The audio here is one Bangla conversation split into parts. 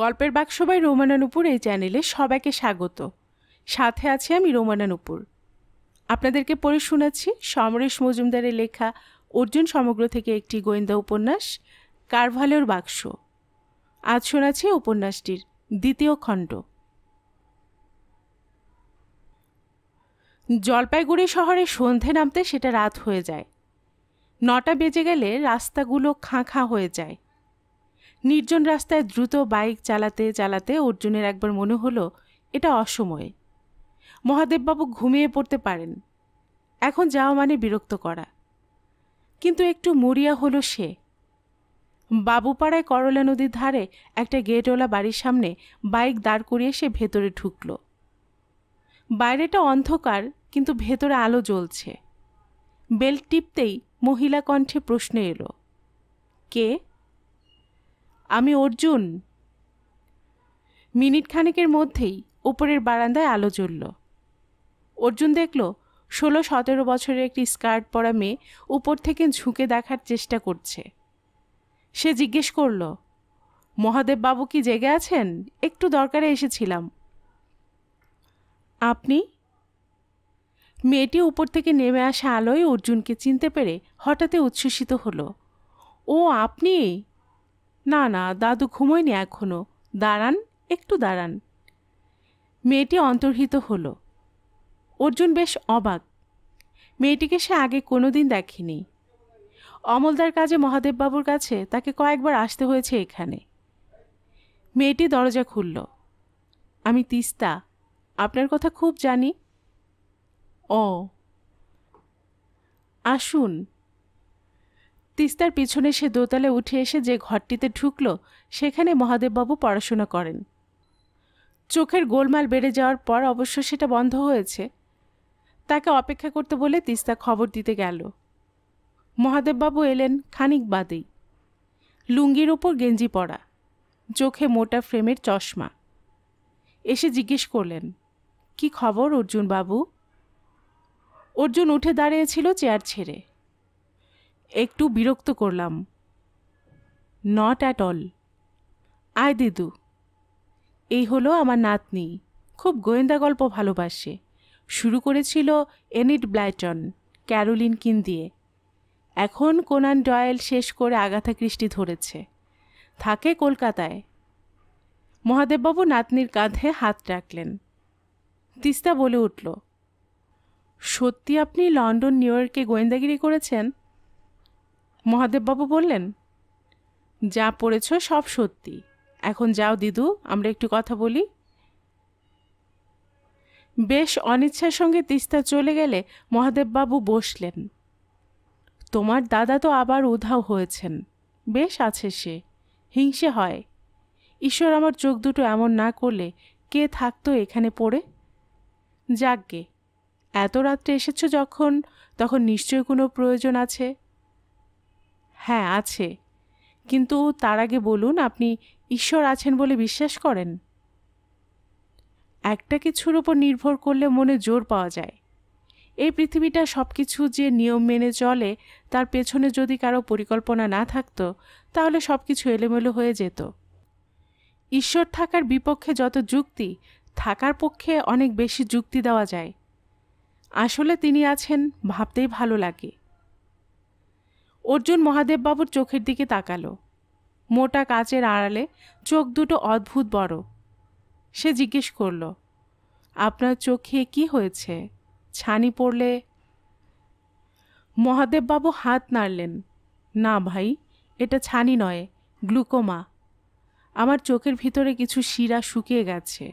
গল্পের বাক্স বাই রোমানানুপুর এই চ্যানেলে সবাইকে স্বাগত সাথে আছি আমি রোমানানুপুর আপনাদেরকে পড়ে শোনাচ্ছি সমরেশ মজুমদারের লেখা অর্জুন সমগ্র থেকে একটি গোয়েন্দা উপন্যাস কারভালের বাক্স আজ শোনাচ্ছি উপন্যাসটির দ্বিতীয় খণ্ড জলপাইগুড়ি শহরে সন্ধে নামতে সেটা রাত হয়ে যায় নটা বেজে গেলে রাস্তাগুলো খাঁ খাঁ হয়ে যায় নির্জন রাস্তায় দ্রুত বাইক চালাতে চালাতে অর্জুনের একবার মনে হলো এটা অসময়ে মহাদেববাবু ঘুমিয়ে পড়তে পারেন এখন যাওয়া মানে বিরক্ত করা কিন্তু একটু মরিয়া হলো সে বাবুপাড়ায় করলা নদীর ধারে একটা গেটওয়ালা বাড়ির সামনে বাইক দাঁড় করিয়ে সে ভেতরে ঢুকল বাইরেটা অন্ধকার কিন্তু ভেতরে আলো জ্বলছে বেল টিপতেই মহিলা কণ্ঠে প্রশ্ন এলো কে আমি অর্জুন মিনিট খানেকের মধ্যেই উপরের বারান্দায় আলো জ্বলল অর্জুন দেখল ষোলো সতেরো বছরের একটি স্কার্ট পরা মেয়ে উপর থেকে ঝুঁকে দেখার চেষ্টা করছে সে জিজ্ঞেস করল মহাদেব বাবু কি জেগে আছেন একটু দরকারে এসেছিলাম আপনি মেয়েটি উপর থেকে নেমে আসা আলোয় অর্জুনকে চিনতে পেরে হঠাৎ উচ্ছ্বসিত হলো ও আপনি না না দাদু ঘুমোয়নি এখনও দাঁড়ান একটু দাঁড়ান মেয়েটি অন্তর্হিত হলো অর্জুন বেশ অবাক মেয়েটিকে সে আগে কোনো দিন দেখেনি অমলদার কাজে মহাদেববাবুর কাছে তাকে কয়েকবার আসতে হয়েছে এখানে মেয়েটি দরজা খুলল আমি তিস্তা আপনার কথা খুব জানি ও আসুন তিস্তার পিছনে সে দোতলায় উঠে এসে যে ঘরটিতে ঢুকল সেখানে মহাদেববাবু পড়াশোনা করেন চোখের গোলমাল বেড়ে যাওয়ার পর অবশ্য সেটা বন্ধ হয়েছে তাকে অপেক্ষা করতে বলে তিস্তা খবর দিতে গেল মহাদেববাবু এলেন খানিক বাদেই লুঙ্গির ওপর গেঞ্জি পরা চোখে মোটা ফ্রেমের চশমা এসে জিজ্ঞেস করলেন কি খবর অর্জুন বাবু অর্জুন উঠে দাঁড়িয়েছিল চেয়ার ছেড়ে একটু বিরক্ত করলাম নট অ্যাট অল আয় দিদু এই হলো আমার নাতনি খুব গোয়েন্দা গল্প ভালোবাসে শুরু করেছিল এনিট ব্লাইটন ক্যারোলিন কিন দিয়ে এখন কোনান ডয়েল শেষ করে আগাথা কৃষ্টি ধরেছে থাকে কলকাতায় মহাদেববাবু নাতনির কাঁধে হাত রাখলেন তিস্তা বলে উঠল সত্যি আপনি লন্ডন নিউ ইয়র্কে গোয়েন্দাগিরি করেছেন মহাদেববাবু বললেন যা পড়েছ সব সত্যি এখন যাও দিদু আমরা একটু কথা বলি বেশ অনিচ্ছার সঙ্গে তিস্তা চলে গেলে মহাদেববাবু বসলেন তোমার দাদা তো আবার উধাও হয়েছেন বেশ আছে সে হিংসে হয় ঈশ্বর আমার চোখ দুটো এমন না করলে কে থাকতো এখানে পড়ে যাকগে এত রাত্রে এসেছ যখন তখন নিশ্চয় কোনো প্রয়োজন আছে হ্যাঁ আছে কিন্তু তার আগে বলুন আপনি ঈশ্বর আছেন বলে বিশ্বাস করেন একটা কিছুর ওপর নির্ভর করলে মনে জোর পাওয়া যায় এই পৃথিবীটা সব কিছু যে নিয়ম মেনে চলে তার পেছনে যদি কারো পরিকল্পনা না থাকতো তাহলে সব কিছু এলোমেলো হয়ে যেত ঈশ্বর থাকার বিপক্ষে যত যুক্তি থাকার পক্ষে অনেক বেশি যুক্তি দেওয়া যায় আসলে তিনি আছেন ভাবতেই ভালো লাগে অর্জুন মহাদেববাবুর চোখের দিকে তাকালো মোটা কাচের আড়ালে চোখ দুটো অদ্ভুত বড় সে জিজ্ঞেস করল আপনার চোখে কি হয়েছে ছানি পড়লে মহাদেববাবু হাত নাড়লেন না ভাই এটা ছানি নয় গ্লুকোমা আমার চোখের ভিতরে কিছু শিরা শুকিয়ে গেছে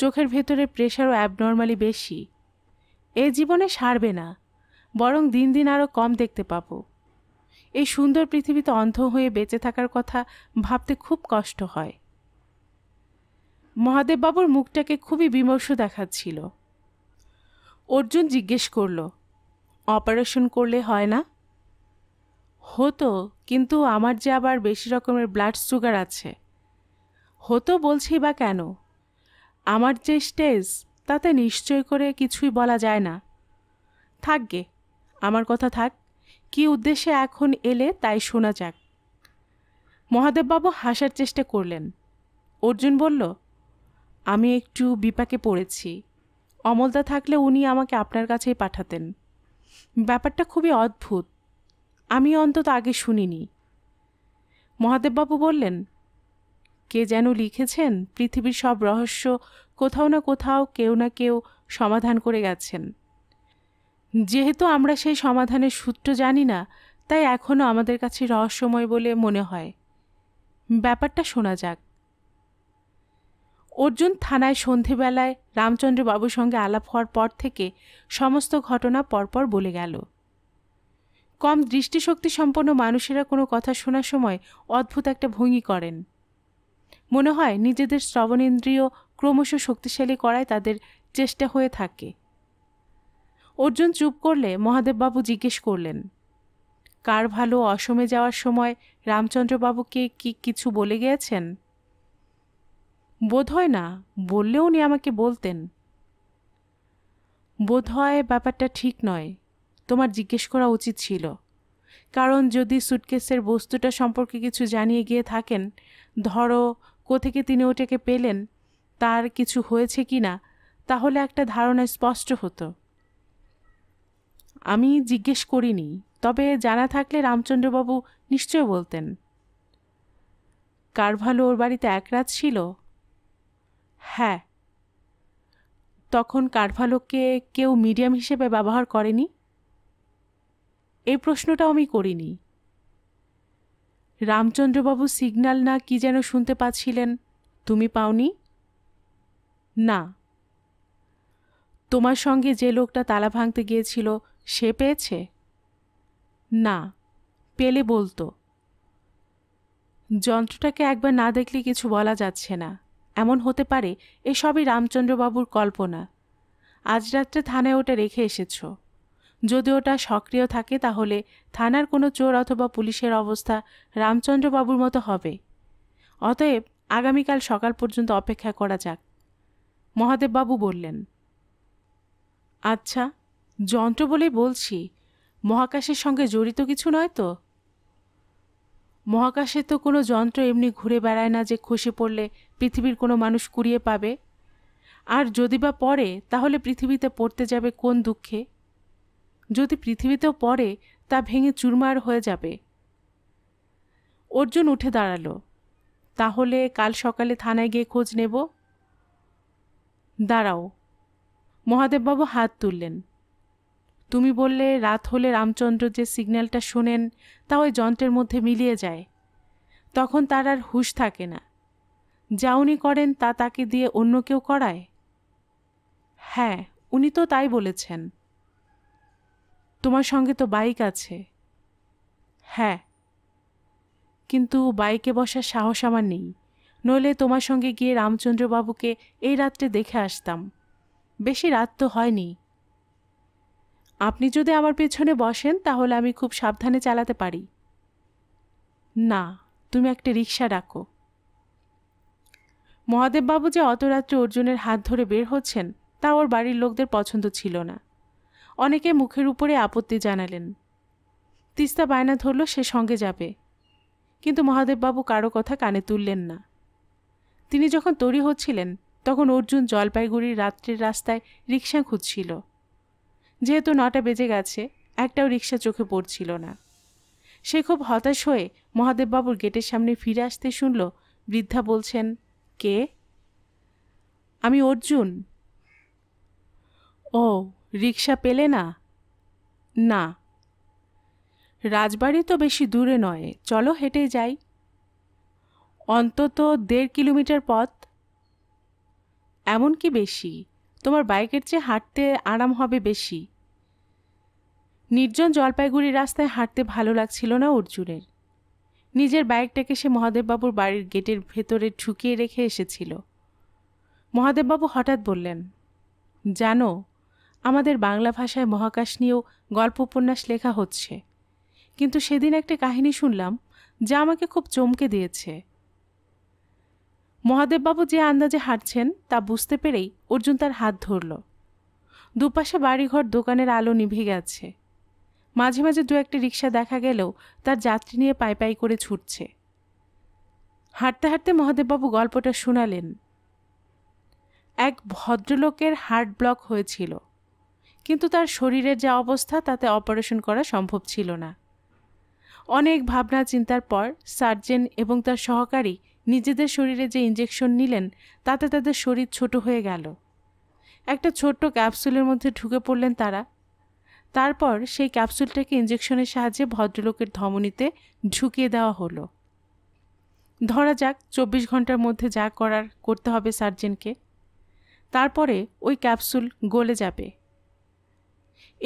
চোখের ভেতরে প্রেশারও অ্যাবনর্মালি বেশি এ জীবনে সারবে না বরং দিন দিন আরও কম দেখতে পাবো এই সুন্দর পৃথিবীতে অন্ধ হয়ে বেঁচে থাকার কথা ভাবতে খুব কষ্ট হয় মহাদেববাবুর মুখটাকে খুবই বিমর্ষ দেখাচ্ছিল অর্জুন জিজ্ঞেস করল অপারেশন করলে হয় না হতো কিন্তু আমার যে আবার বেশি রকমের ব্লাড সুগার আছে হতো বলছি বা কেন আমার যে স্টেজ তাতে নিশ্চয় করে কিছুই বলা যায় না থাকগে আমার কথা থাক কি উদ্দেশ্যে এখন এলে তাই শোনা যাক মহাদেববাবু হাসার চেষ্টা করলেন অর্জুন বলল আমি একটু বিপাকে পড়েছি অমলদা থাকলে উনি আমাকে আপনার কাছেই পাঠাতেন ব্যাপারটা খুবই অদ্ভুত আমি অন্তত আগে শুনিনি মহাদেববাবু বললেন কে যেন লিখেছেন পৃথিবীর সব রহস্য কোথাও না কোথাও কেউ না কেউ সমাধান করে গেছেন যেহেতু আমরা সেই সমাধানের সূত্র জানি না তাই এখনও আমাদের কাছে রহস্যময় বলে মনে হয় ব্যাপারটা শোনা যাক অর্জুন থানায় সন্ধেবেলায় রামচন্দ্রবাবুর সঙ্গে আলাপ হওয়ার পর থেকে সমস্ত ঘটনা পরপর বলে গেল কম দৃষ্টিশক্তি সম্পন্ন মানুষেরা কোনো কথা শোনার সময় অদ্ভুত একটা ভঙ্গি করেন মনে হয় নিজেদের শ্রবণেন্দ্রিয় ক্রমশ শক্তিশালী করায় তাদের চেষ্টা হয়ে থাকে অর্জুন চুপ করলে মহাদেববাবু জিজ্ঞেস করলেন কার ভালো অসমে যাওয়ার সময় রামচন্দ্রবাবুকে কি কিছু বলে গিয়েছেন বোধ হয় না বললে উনি আমাকে বলতেন বোধ হয় ব্যাপারটা ঠিক নয় তোমার জিজ্ঞেস করা উচিত ছিল কারণ যদি সুটকেসের বস্তুটা সম্পর্কে কিছু জানিয়ে গিয়ে থাকেন ধরো কোথেকে তিনি ওটাকে পেলেন তার কিছু হয়েছে কি না তাহলে একটা ধারণা স্পষ্ট হতো আমি জিজ্ঞেস করিনি তবে জানা থাকলে রামচন্দ্রবাবু নিশ্চয় বলতেন কারভালো ওর বাড়িতে এক রাত ছিল হ্যাঁ তখন কার্ভালোকে কেউ মিডিয়াম হিসেবে ব্যবহার করেনি এই প্রশ্নটাও আমি করিনি রামচন্দ্রবাবু সিগন্যাল না কি যেন শুনতে পাচ্ছিলেন তুমি পাওনি না তোমার সঙ্গে যে লোকটা তালা ভাঙতে গিয়েছিল সে পেয়েছে না পেলে বলতো যন্ত্রটাকে একবার না দেখলে কিছু বলা যাচ্ছে না এমন হতে পারে এসবই রামচন্দ্রবাবুর কল্পনা আজ রাত্রে থানায় ওটা রেখে এসেছ যদি ওটা সক্রিয় থাকে তাহলে থানার কোনো চোর অথবা পুলিশের অবস্থা রামচন্দ্রবাবুর মতো হবে অতএব আগামীকাল সকাল পর্যন্ত অপেক্ষা করা যাক মহাদেববাবু বললেন আচ্ছা যন্ত্র বলে বলছি মহাকাশের সঙ্গে জড়িত কিছু নয় তো মহাকাশে তো কোনো যন্ত্র এমনি ঘুরে বেড়ায় না যে খসে পড়লে পৃথিবীর কোনো মানুষ কুড়িয়ে পাবে আর যদি বা পড়ে তাহলে পৃথিবীতে পড়তে যাবে কোন দুঃখে যদি পৃথিবীতেও পড়ে তা ভেঙে চুরমার হয়ে যাবে অর্জুন উঠে দাঁড়ালো তাহলে কাল সকালে থানায় গিয়ে খোঁজ নেব দাঁড়াও মহাদেববাবু হাত তুললেন তুমি বললে রাত হলে রামচন্দ্র যে সিগন্যালটা শোনেন তা ওই যন্ত্রের মধ্যে মিলিয়ে যায় তখন তার আর হুশ থাকে না যা উনি করেন তা তাকে দিয়ে অন্য কেউ করায় হ্যাঁ উনি তো তাই বলেছেন তোমার সঙ্গে তো বাইক আছে হ্যাঁ কিন্তু বাইকে বসার সাহস আমার নেই নইলে তোমার সঙ্গে গিয়ে রামচন্দ্রবাবুকে এই রাত্রে দেখে আসতাম বেশি রাত তো হয়নি আপনি যদি আমার পেছনে বসেন তাহলে আমি খুব সাবধানে চালাতে পারি না তুমি একটা রিক্সা ডাকো মহাদেববাবু যে অত রাত্রে অর্জুনের হাত ধরে বের হচ্ছেন তা ওর বাড়ির লোকদের পছন্দ ছিল না অনেকে মুখের উপরে আপত্তি জানালেন তিস্তা বায়না ধরল সে সঙ্গে যাবে কিন্তু মহাদেববাবু কারো কথা কানে তুললেন না তিনি যখন তৈরি হচ্ছিলেন তখন অর্জুন জলপাইগুড়ির রাত্রির রাস্তায় রিক্সা খুঁজছিল যেহেতু নটা বেজে গেছে একটাও রিক্সা চোখে পড়ছিল না সে খুব হতাশ হয়ে মহাদেববাবুর গেটের সামনে ফিরে আসতে শুনল বৃদ্ধা বলছেন কে আমি অর্জুন ও রিক্সা পেলে না না রাজবাড়ি তো বেশি দূরে নয় চলো হেঁটে যাই অন্তত দেড় কিলোমিটার পথ এমন কি বেশি তোমার বাইকের চেয়ে হাঁটতে আরাম হবে বেশি নির্জন জলপাইগুড়ি রাস্তায় হাঁটতে ভালো লাগছিল না অর্জুনের নিজের বাইকটাকে সে মহাদেববাবুর বাড়ির গেটের ভেতরে ঢুকিয়ে রেখে এসেছিল মহাদেববাবু হঠাৎ বললেন জানো আমাদের বাংলা ভাষায় মহাকাশ নিয়েও গল্প উপন্যাস লেখা হচ্ছে কিন্তু সেদিন একটা কাহিনী শুনলাম যা আমাকে খুব চমকে দিয়েছে মহাদেববাবু যে আন্দাজে হাঁটছেন তা বুঝতে পেরেই অর্জুন তার হাত ধরল দুপাশে বাড়িঘর দোকানের আলো নিভে গেছে মাঝে মাঝে দু একটা রিক্সা দেখা গেলেও তার যাত্রী নিয়ে পাই পাই করে ছুটছে হাঁটতে হাঁটতে মহাদেববাবু গল্পটা শোনালেন এক ভদ্রলোকের হার্ট ব্লক হয়েছিল কিন্তু তার শরীরের যা অবস্থা তাতে অপারেশন করা সম্ভব ছিল না অনেক ভাবনা চিন্তার পর সার্জেন এবং তার সহকারী নিজেদের শরীরে যে ইঞ্জেকশন নিলেন তাতে তাদের শরীর ছোট হয়ে গেল একটা ছোট্ট ক্যাপসুলের মধ্যে ঢুকে পড়লেন তারা তারপর সেই ক্যাপসুলটাকে ইঞ্জেকশনের সাহায্যে ভদ্রলোকের ধমনীতে ঢুকিয়ে দেওয়া হলো ধরা যাক চব্বিশ ঘন্টার মধ্যে যা করার করতে হবে সার্জেনকে তারপরে ওই ক্যাপসুল গলে যাবে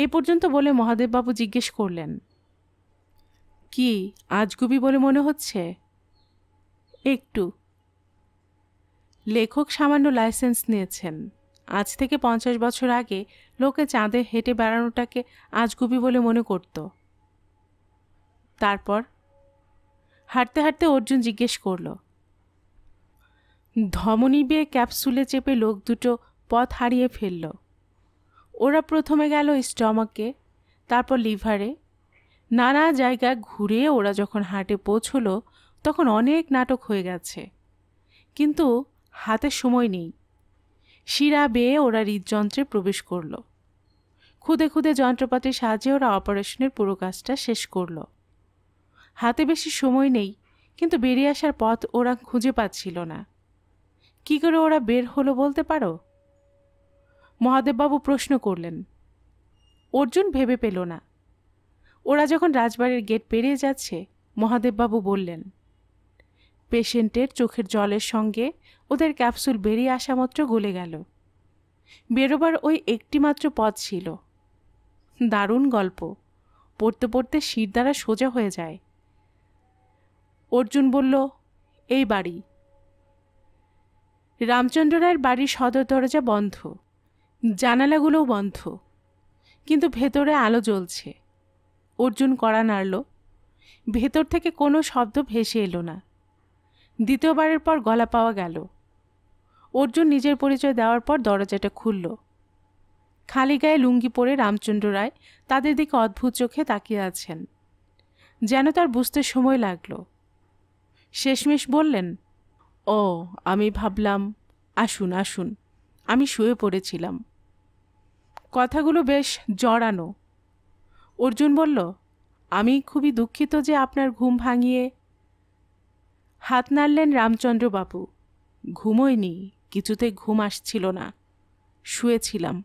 এ পর্যন্ত বলে মহাদেববাবু জিজ্ঞেস করলেন কি আজগুবি বলে মনে হচ্ছে একটু লেখক সামান্য লাইসেন্স নিয়েছেন আজ থেকে পঞ্চাশ বছর আগে লোকে চাঁদে হেঁটে বেড়ানোটাকে আজগুবি বলে মনে করত তারপর হাঁটতে হাঁটতে অর্জুন জিজ্ঞেস করল ধমনী বেয়ে ক্যাপসুলে চেপে লোক দুটো পথ হারিয়ে ফেলল ওরা প্রথমে গেল স্টমাকে তারপর লিভারে নানা জায়গা ঘুরে ওরা যখন হাটে পৌঁছলো তখন অনেক নাটক হয়ে গেছে কিন্তু হাতে সময় নেই শিরা বেয়ে ওরা হৃদযন্ত্রে প্রবেশ করল খুদে খুদে যন্ত্রপাতির সাহায্যে ওরা অপারেশনের পুরো কাজটা শেষ করল হাতে বেশি সময় নেই কিন্তু বেরিয়ে আসার পথ ওরা খুঁজে পাচ্ছিল না কি করে ওরা বের হলো বলতে পারো মহাদেববাবু প্রশ্ন করলেন অর্জুন ভেবে পেল না ওরা যখন রাজবাড়ির গেট পেরিয়ে যাচ্ছে মহাদেববাবু বললেন পেশেন্টের চোখের জলের সঙ্গে ওদের ক্যাপসুল বেরিয়ে আসা মাত্র গলে গেল বেরোবার ওই একটিমাত্র পথ ছিল দারুণ গল্প পড়তে পড়তে শির দ্বারা সোজা হয়ে যায় অর্জুন বলল এই বাড়ি রামচন্দ্র রায়ের বাড়ির সদর দরজা বন্ধ জানালাগুলোও বন্ধ কিন্তু ভেতরে আলো জ্বলছে অর্জুন কড়া নাড়ল ভেতর থেকে কোনো শব্দ ভেসে এলো না দ্বিতীয়বারের পর গলা পাওয়া গেল অর্জুন নিজের পরিচয় দেওয়ার পর দরজাটা খুলল খালি গায়ে লুঙ্গি পরে রামচন্দ্র রায় তাদের দিকে অদ্ভুত চোখে তাকিয়ে আছেন যেন তার বুঝতে সময় লাগল শেষমেশ বললেন ও আমি ভাবলাম আসুন আসুন আমি শুয়ে পড়েছিলাম কথাগুলো বেশ জড়ানো অর্জুন বলল আমি খুবই দুঃখিত যে আপনার ঘুম ভাঙিয়ে হাত নাড়লেন রামচন্দ্রবাবু ঘুমোয়নি কিছুতে ঘুম আসছিল না শুয়েছিলাম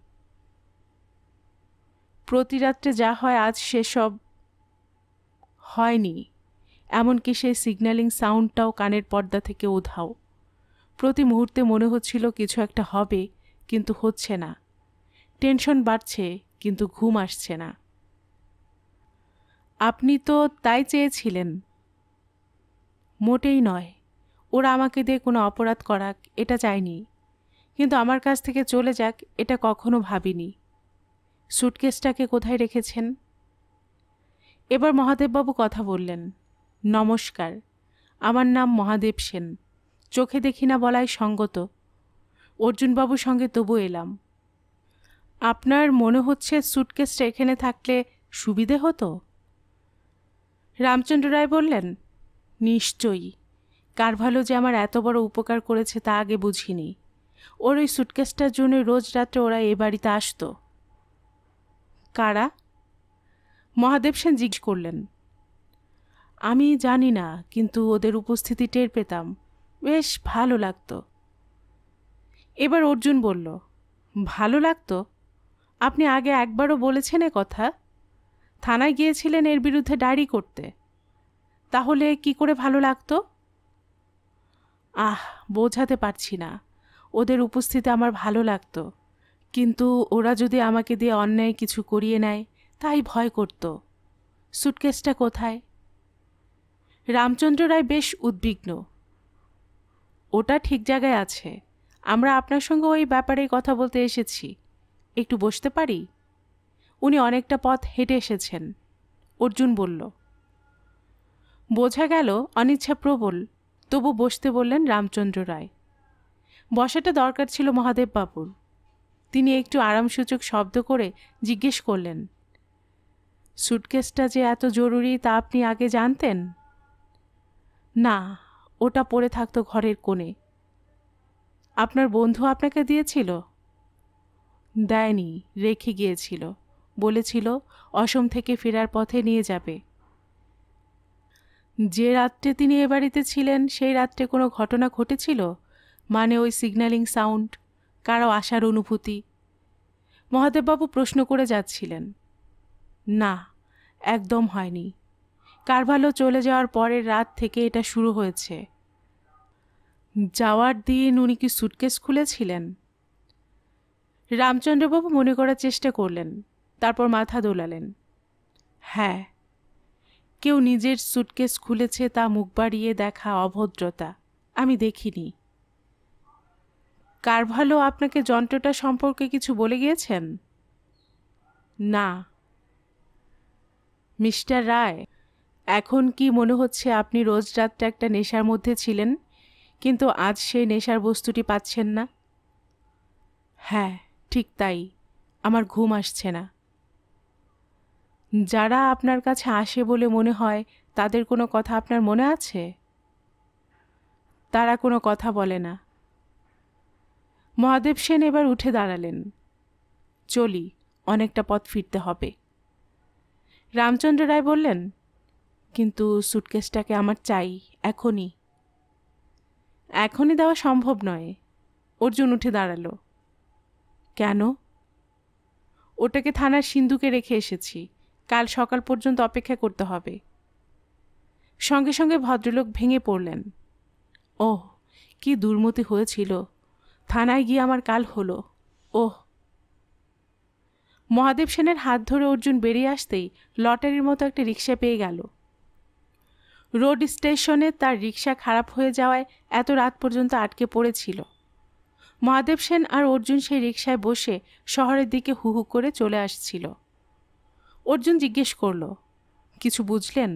প্রতিরাত্রে যা হয় আজ সেসব হয়নি এমনকি সেই সিগন্যালিং সাউন্ডটাও কানের পর্দা থেকে ওধাও প্রতি মুহূর্তে মনে হচ্ছিল কিছু একটা হবে কিন্তু হচ্ছে না টেনশন বাড়ছে কিন্তু ঘুম আসছে না আপনি তো তাই চেয়েছিলেন মোটেই নয় ওরা আমাকে দিয়ে কোনো অপরাধ করাক এটা চায়নি কিন্তু আমার কাছ থেকে চলে যাক এটা কখনো ভাবিনি সুটকেসটাকে কোথায় রেখেছেন এবার মহাদেববাবু কথা বললেন নমস্কার আমার নাম মহাদেব সেন চোখে দেখি না বলাই সঙ্গত অর্জুনবাবুর সঙ্গে তবু এলাম আপনার মনে হচ্ছে সুটকেসটা এখানে থাকলে সুবিধে হতো রামচন্দ্র রায় বললেন নিশ্চয়ই কার ভালো যে আমার এত বড় উপকার করেছে তা আগে বুঝিনি ওর ওই সুটকেসটার জন্য রোজ রাত্রে ওরা এ বাড়িতে আসতো কারা মহাদেব সেন জিজ্ঞেস করলেন আমি জানি না কিন্তু ওদের উপস্থিতি টের পেতাম বেশ ভালো লাগতো এবার অর্জুন বলল ভালো লাগতো আপনি আগে একবারও বলেছেন এ কথা থানায় গিয়েছিলেন এর বিরুদ্ধে ডায়েরি করতে তাহলে কি করে ভালো লাগতো আহ বোঝাতে পারছি না ওদের উপস্থিতি আমার ভালো লাগতো কিন্তু ওরা যদি আমাকে দিয়ে অন্যায় কিছু করিয়ে নেয় তাই ভয় করত সুটকেসটা কোথায় রামচন্দ্র রায় বেশ উদ্বিগ্ন ওটা ঠিক জায়গায় আছে আমরা আপনার সঙ্গে ওই ব্যাপারে কথা বলতে এসেছি একটু বসতে পারি উনি অনেকটা পথ হেঁটে এসেছেন অর্জুন বলল বোঝা গেল অনিচ্ছা প্রবল তবু বসতে বললেন রামচন্দ্র রায় বসাটা দরকার ছিল মহাদেব বাবুর তিনি একটু আরামসূচক শব্দ করে জিজ্ঞেস করলেন সুটকেসটা যে এত জরুরি তা আপনি আগে জানতেন না ওটা পড়ে থাকতো ঘরের কোণে আপনার বন্ধু আপনাকে দিয়েছিল দেয়নি রেখে গিয়েছিল বলেছিল অসম থেকে ফেরার পথে নিয়ে যাবে যে রাত্রে তিনি এ বাড়িতে ছিলেন সেই রাত্রে কোনো ঘটনা ঘটেছিল মানে ওই সিগন্যালিং সাউন্ড কারো আসার অনুভূতি মহাদেববাবু প্রশ্ন করে যাচ্ছিলেন না একদম হয়নি কারভালো চলে যাওয়ার পরের রাত থেকে এটা শুরু হয়েছে যাওয়ার দিন উনি কি সুটকেস খুলেছিলেন রামচন্দ্রবাবু মনে করার চেষ্টা করলেন তারপর মাথা দোলালেন হ্যাঁ কেউ নিজের সুটকেস খুলেছে তা মুখ বাড়িয়ে দেখা অভদ্রতা আমি দেখিনি ভালো আপনাকে যন্ত্রটা সম্পর্কে কিছু বলে গিয়েছেন না মিস্টার রায় এখন কি মনে হচ্ছে আপনি রোজ রাতটা একটা নেশার মধ্যে ছিলেন কিন্তু আজ সেই নেশার বস্তুটি পাচ্ছেন না হ্যাঁ ঠিক তাই আমার ঘুম আসছে না যারা আপনার কাছে আসে বলে মনে হয় তাদের কোনো কথা আপনার মনে আছে তারা কোনো কথা বলে না মহাদেব সেন এবার উঠে দাঁড়ালেন চলি অনেকটা পথ ফিরতে হবে রামচন্দ্র রায় বললেন কিন্তু সুটকেসটাকে আমার চাই এখনই এখনই দেওয়া সম্ভব নয় অর্জুন উঠে দাঁড়ালো কেন ওটাকে থানার সিন্ধুকে রেখে এসেছি কাল সকাল পর্যন্ত অপেক্ষা করতে হবে সঙ্গে সঙ্গে ভদ্রলোক ভেঙে পড়লেন ওহ কি দুর্মতি হয়েছিল থানায় গিয়ে আমার কাল হলো ওহ মহাদেব সেনের হাত ধরে অর্জুন বেরিয়ে আসতেই লটারির মতো একটা রিক্সা পেয়ে গেল রোড স্টেশনে তার রিক্সা খারাপ হয়ে যাওয়ায় এত রাত পর্যন্ত আটকে পড়েছিল মহাদেব সেন আর অর্জুন সেই রিক্সায় বসে শহরের দিকে হুহু করে চলে আসছিল অর্জুন জিজ্ঞেস করল কিছু বুঝলেন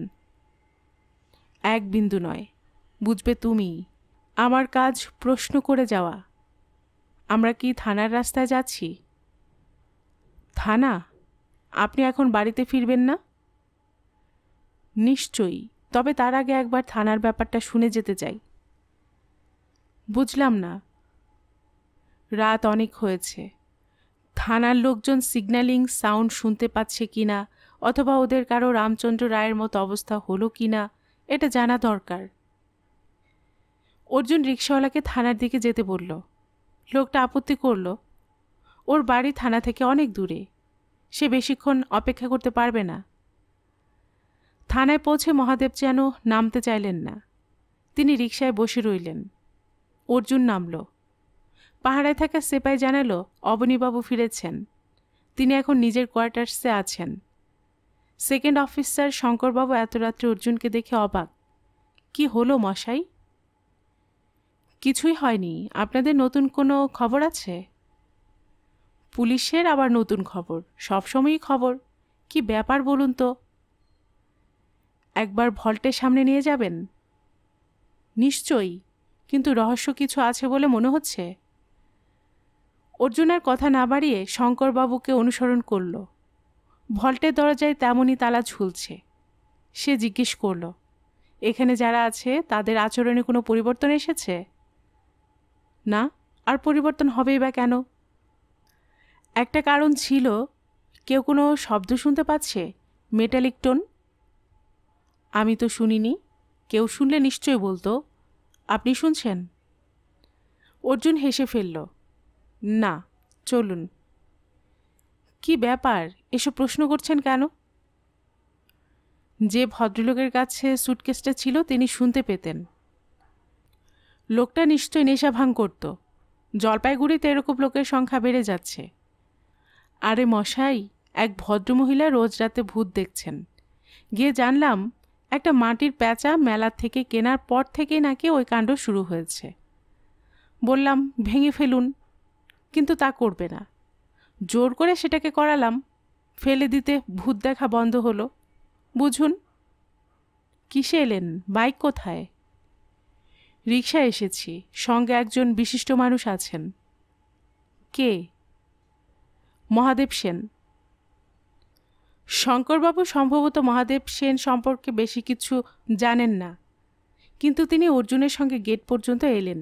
এক বিন্দু নয় বুঝবে তুমি আমার কাজ প্রশ্ন করে যাওয়া আমরা কি থানার রাস্তায় যাচ্ছি থানা আপনি এখন বাড়িতে ফিরবেন না নিশ্চয়ই তবে তার আগে একবার থানার ব্যাপারটা শুনে যেতে চাই বুঝলাম না রাত অনেক হয়েছে থানার লোকজন সিগন্যালিং সাউন্ড শুনতে পাচ্ছে কি না অথবা ওদের কারো রামচন্দ্র রায়ের মতো অবস্থা হলো কি না এটা জানা দরকার অর্জুন রিক্সাওয়ালাকে থানার দিকে যেতে বলল লোকটা আপত্তি করল ওর বাড়ি থানা থেকে অনেক দূরে সে বেশিক্ষণ অপেক্ষা করতে পারবে না থানায় পৌঁছে মহাদেব যেন নামতে চাইলেন না তিনি রিকশায় বসে রইলেন অর্জুন নামলো পাহাড়ায় থাকা সেপাই জানাল অবনীবাবু ফিরেছেন তিনি এখন নিজের কোয়ার্টার্সে আছেন সেকেন্ড অফিসার শঙ্করবাবু এত রাত্রে অর্জুনকে দেখে অবাক কি হলো মশাই কিছুই হয়নি আপনাদের নতুন কোনো খবর আছে পুলিশের আবার নতুন খবর সবসময়ই খবর কি ব্যাপার বলুন তো একবার ভল্টের সামনে নিয়ে যাবেন নিশ্চয়ই কিন্তু রহস্য কিছু আছে বলে মনে হচ্ছে অর্জুনের কথা না বাড়িয়ে শঙ্করবাবুকে অনুসরণ করল ভল্টের দরজায় তেমনই তালা ঝুলছে সে জিজ্ঞেস করল এখানে যারা আছে তাদের আচরণে কোনো পরিবর্তন এসেছে না আর পরিবর্তন হবেই বা কেন একটা কারণ ছিল কেউ কোনো শব্দ শুনতে পাচ্ছে মেটালিক টোন আমি তো শুনিনি কেউ শুনলে নিশ্চয়ই বলতো আপনি শুনছেন অর্জুন হেসে ফেলল না চলুন কি ব্যাপার এসব প্রশ্ন করছেন কেন যে ভদ্রলোকের কাছে সুটকেসটা ছিল তিনি শুনতে পেতেন লোকটা নিশ্চয় নেশা ভাঙ করত জলপাইগুড়িতে এরকম লোকের সংখ্যা বেড়ে যাচ্ছে আরে মশাই এক ভদ্রমহিলা রোজ রাতে ভূত দেখছেন গিয়ে জানলাম একটা মাটির প্যাঁচা মেলা থেকে কেনার পর থেকে নাকি ওই কাণ্ড শুরু হয়েছে বললাম ভেঙে ফেলুন কিন্তু তা করবে না জোর করে সেটাকে করালাম ফেলে দিতে ভূত দেখা বন্ধ হলো বুঝুন কিসে এলেন বাইক কোথায় রিক্সা এসেছি সঙ্গে একজন বিশিষ্ট মানুষ আছেন কে মহাদেব সেন শঙ্করবাবু সম্ভবত মহাদেব সেন সম্পর্কে বেশি কিছু জানেন না কিন্তু তিনি অর্জুনের সঙ্গে গেট পর্যন্ত এলেন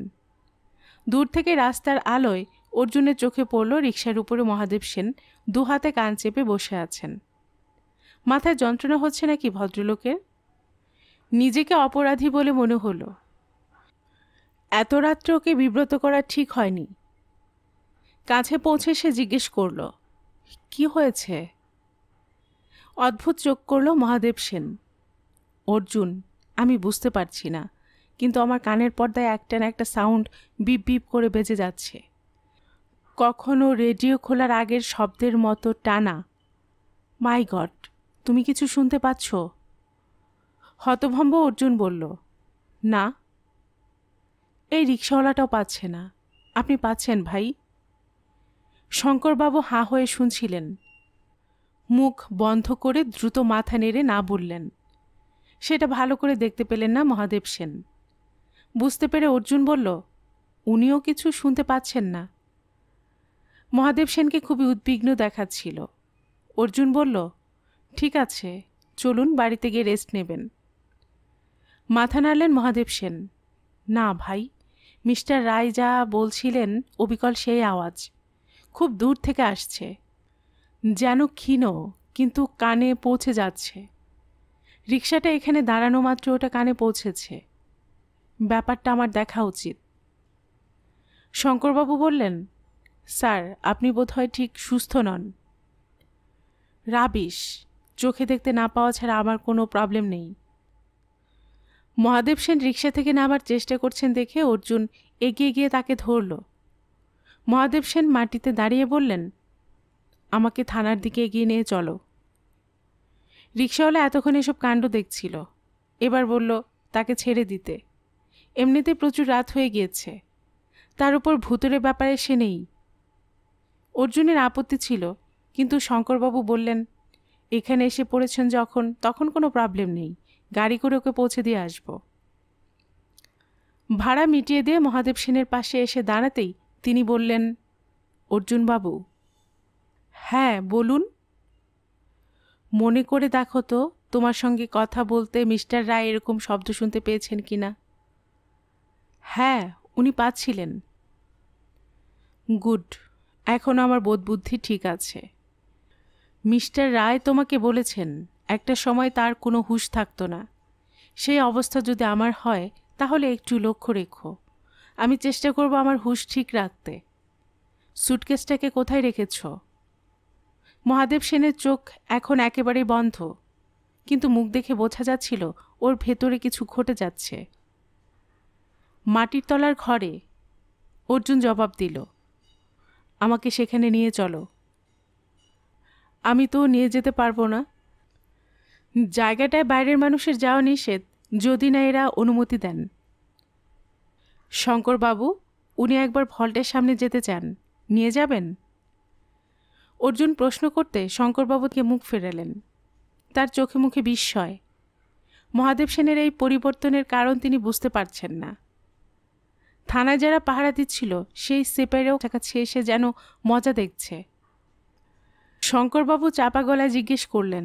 দূর থেকে রাস্তার আলোয় অর্জুনের চোখে পড়ল রিক্সার উপরে মহাদেব সেন দু হাতে কান চেপে বসে আছেন মাথায় যন্ত্রণা হচ্ছে নাকি ভদ্রলোকের নিজেকে অপরাধী বলে মনে হলো এত রাত্রে ওকে বিব্রত করা ঠিক হয়নি কাছে পৌঁছে সে জিজ্ঞেস করল কি হয়েছে অদ্ভুত চোখ করল মহাদেব সেন অর্জুন আমি বুঝতে পারছি না কিন্তু আমার কানের পর্দায় একটা না একটা সাউন্ড বিপ বিপ করে বেজে যাচ্ছে কখনো রেডিও খোলার আগের শব্দের মতো টানা মাই গড তুমি কিছু শুনতে পাচ্ছ হতভম্ব অর্জুন বলল না এই রিক্সাওয়ালাটাও পাচ্ছে না আপনি পাচ্ছেন ভাই শঙ্করবাবু হাঁ হয়ে শুনছিলেন মুখ বন্ধ করে দ্রুত মাথা নেড়ে না বললেন সেটা ভালো করে দেখতে পেলেন না মহাদেব সেন বুঝতে পেরে অর্জুন বলল উনিও কিছু শুনতে পাচ্ছেন না মহাদেব সেনকে খুবই উদ্বিগ্ন দেখাচ্ছিল অর্জুন বলল ঠিক আছে চলুন বাড়িতে গিয়ে রেস্ট নেবেন মাথা নাড়লেন মহাদেব সেন না ভাই মিস্টার রায় যা বলছিলেন অবিকল সেই আওয়াজ খুব দূর থেকে আসছে যেন ক্ষীণ কিন্তু কানে পৌঁছে যাচ্ছে রিক্সাটা এখানে দাঁড়ানো মাত্র ওটা কানে পৌঁছেছে ব্যাপারটা আমার দেখা উচিত শঙ্করবাবু বললেন স্যার আপনি বোধহয় ঠিক সুস্থ নন রাবিশ চোখে দেখতে না পাওয়া ছাড়া আমার কোনো প্রবলেম নেই মহাদেব সেন রিক্সা থেকে নামার চেষ্টা করছেন দেখে অর্জুন এগিয়ে গিয়ে তাকে ধরল মহাদেব সেন মাটিতে দাঁড়িয়ে বললেন আমাকে থানার দিকে এগিয়ে নিয়ে চলো রিক্সাওয়ালা এতক্ষণ এসব কাণ্ড দেখছিল এবার বলল তাকে ছেড়ে দিতে এমনিতে প্রচুর রাত হয়ে গিয়েছে তার উপর ভূতরে ব্যাপারে সে নেই অর্জুনের আপত্তি ছিল কিন্তু শঙ্করবাবু বললেন এখানে এসে পড়েছেন যখন তখন কোনো প্রবলেম নেই গাড়ি করে ওকে পৌঁছে দিয়ে আসব ভাড়া মিটিয়ে দিয়ে মহাদেব সেনের পাশে এসে দাঁড়াতেই তিনি বললেন অর্জুনবাবু হ্যাঁ বলুন মনে করে দেখো তো তোমার সঙ্গে কথা বলতে মিস্টার রায় এরকম শব্দ শুনতে পেয়েছেন কি না হ্যাঁ উনি পাচ্ছিলেন গুড এখন আমার বোধবুদ্ধি ঠিক আছে মিস্টার রায় তোমাকে বলেছেন একটা সময় তার কোনো হুশ থাকতো না সেই অবস্থা যদি আমার হয় তাহলে একটু লক্ষ্য রেখো আমি চেষ্টা করব আমার হুশ ঠিক রাখতে সুটকেসটাকে কোথায় রেখেছ মহাদেব সেনের চোখ এখন একেবারে বন্ধ কিন্তু মুখ দেখে বোঝা যাচ্ছিল ওর ভেতরে কিছু ঘটে যাচ্ছে মাটির তলার ঘরে অর্জুন জবাব দিল আমাকে সেখানে নিয়ে চলো আমি তো নিয়ে যেতে পারবো না জায়গাটায় বাইরের মানুষের যাওয়া নিষেধ যদি না এরা অনুমতি দেন শঙ্করবাবু উনি একবার ভল্টের সামনে যেতে চান নিয়ে যাবেন অর্জুন প্রশ্ন করতে শঙ্করবাবুকে মুখ ফেরালেন তার চোখে মুখে বিস্ময় মহাদেব সেনের এই পরিবর্তনের কারণ তিনি বুঝতে পারছেন না থানায় যারা পাহারা দিচ্ছিল সেই সেপারেও কাছে এসে যেন মজা দেখছে শঙ্করবাবু চাপা গলায় জিজ্ঞেস করলেন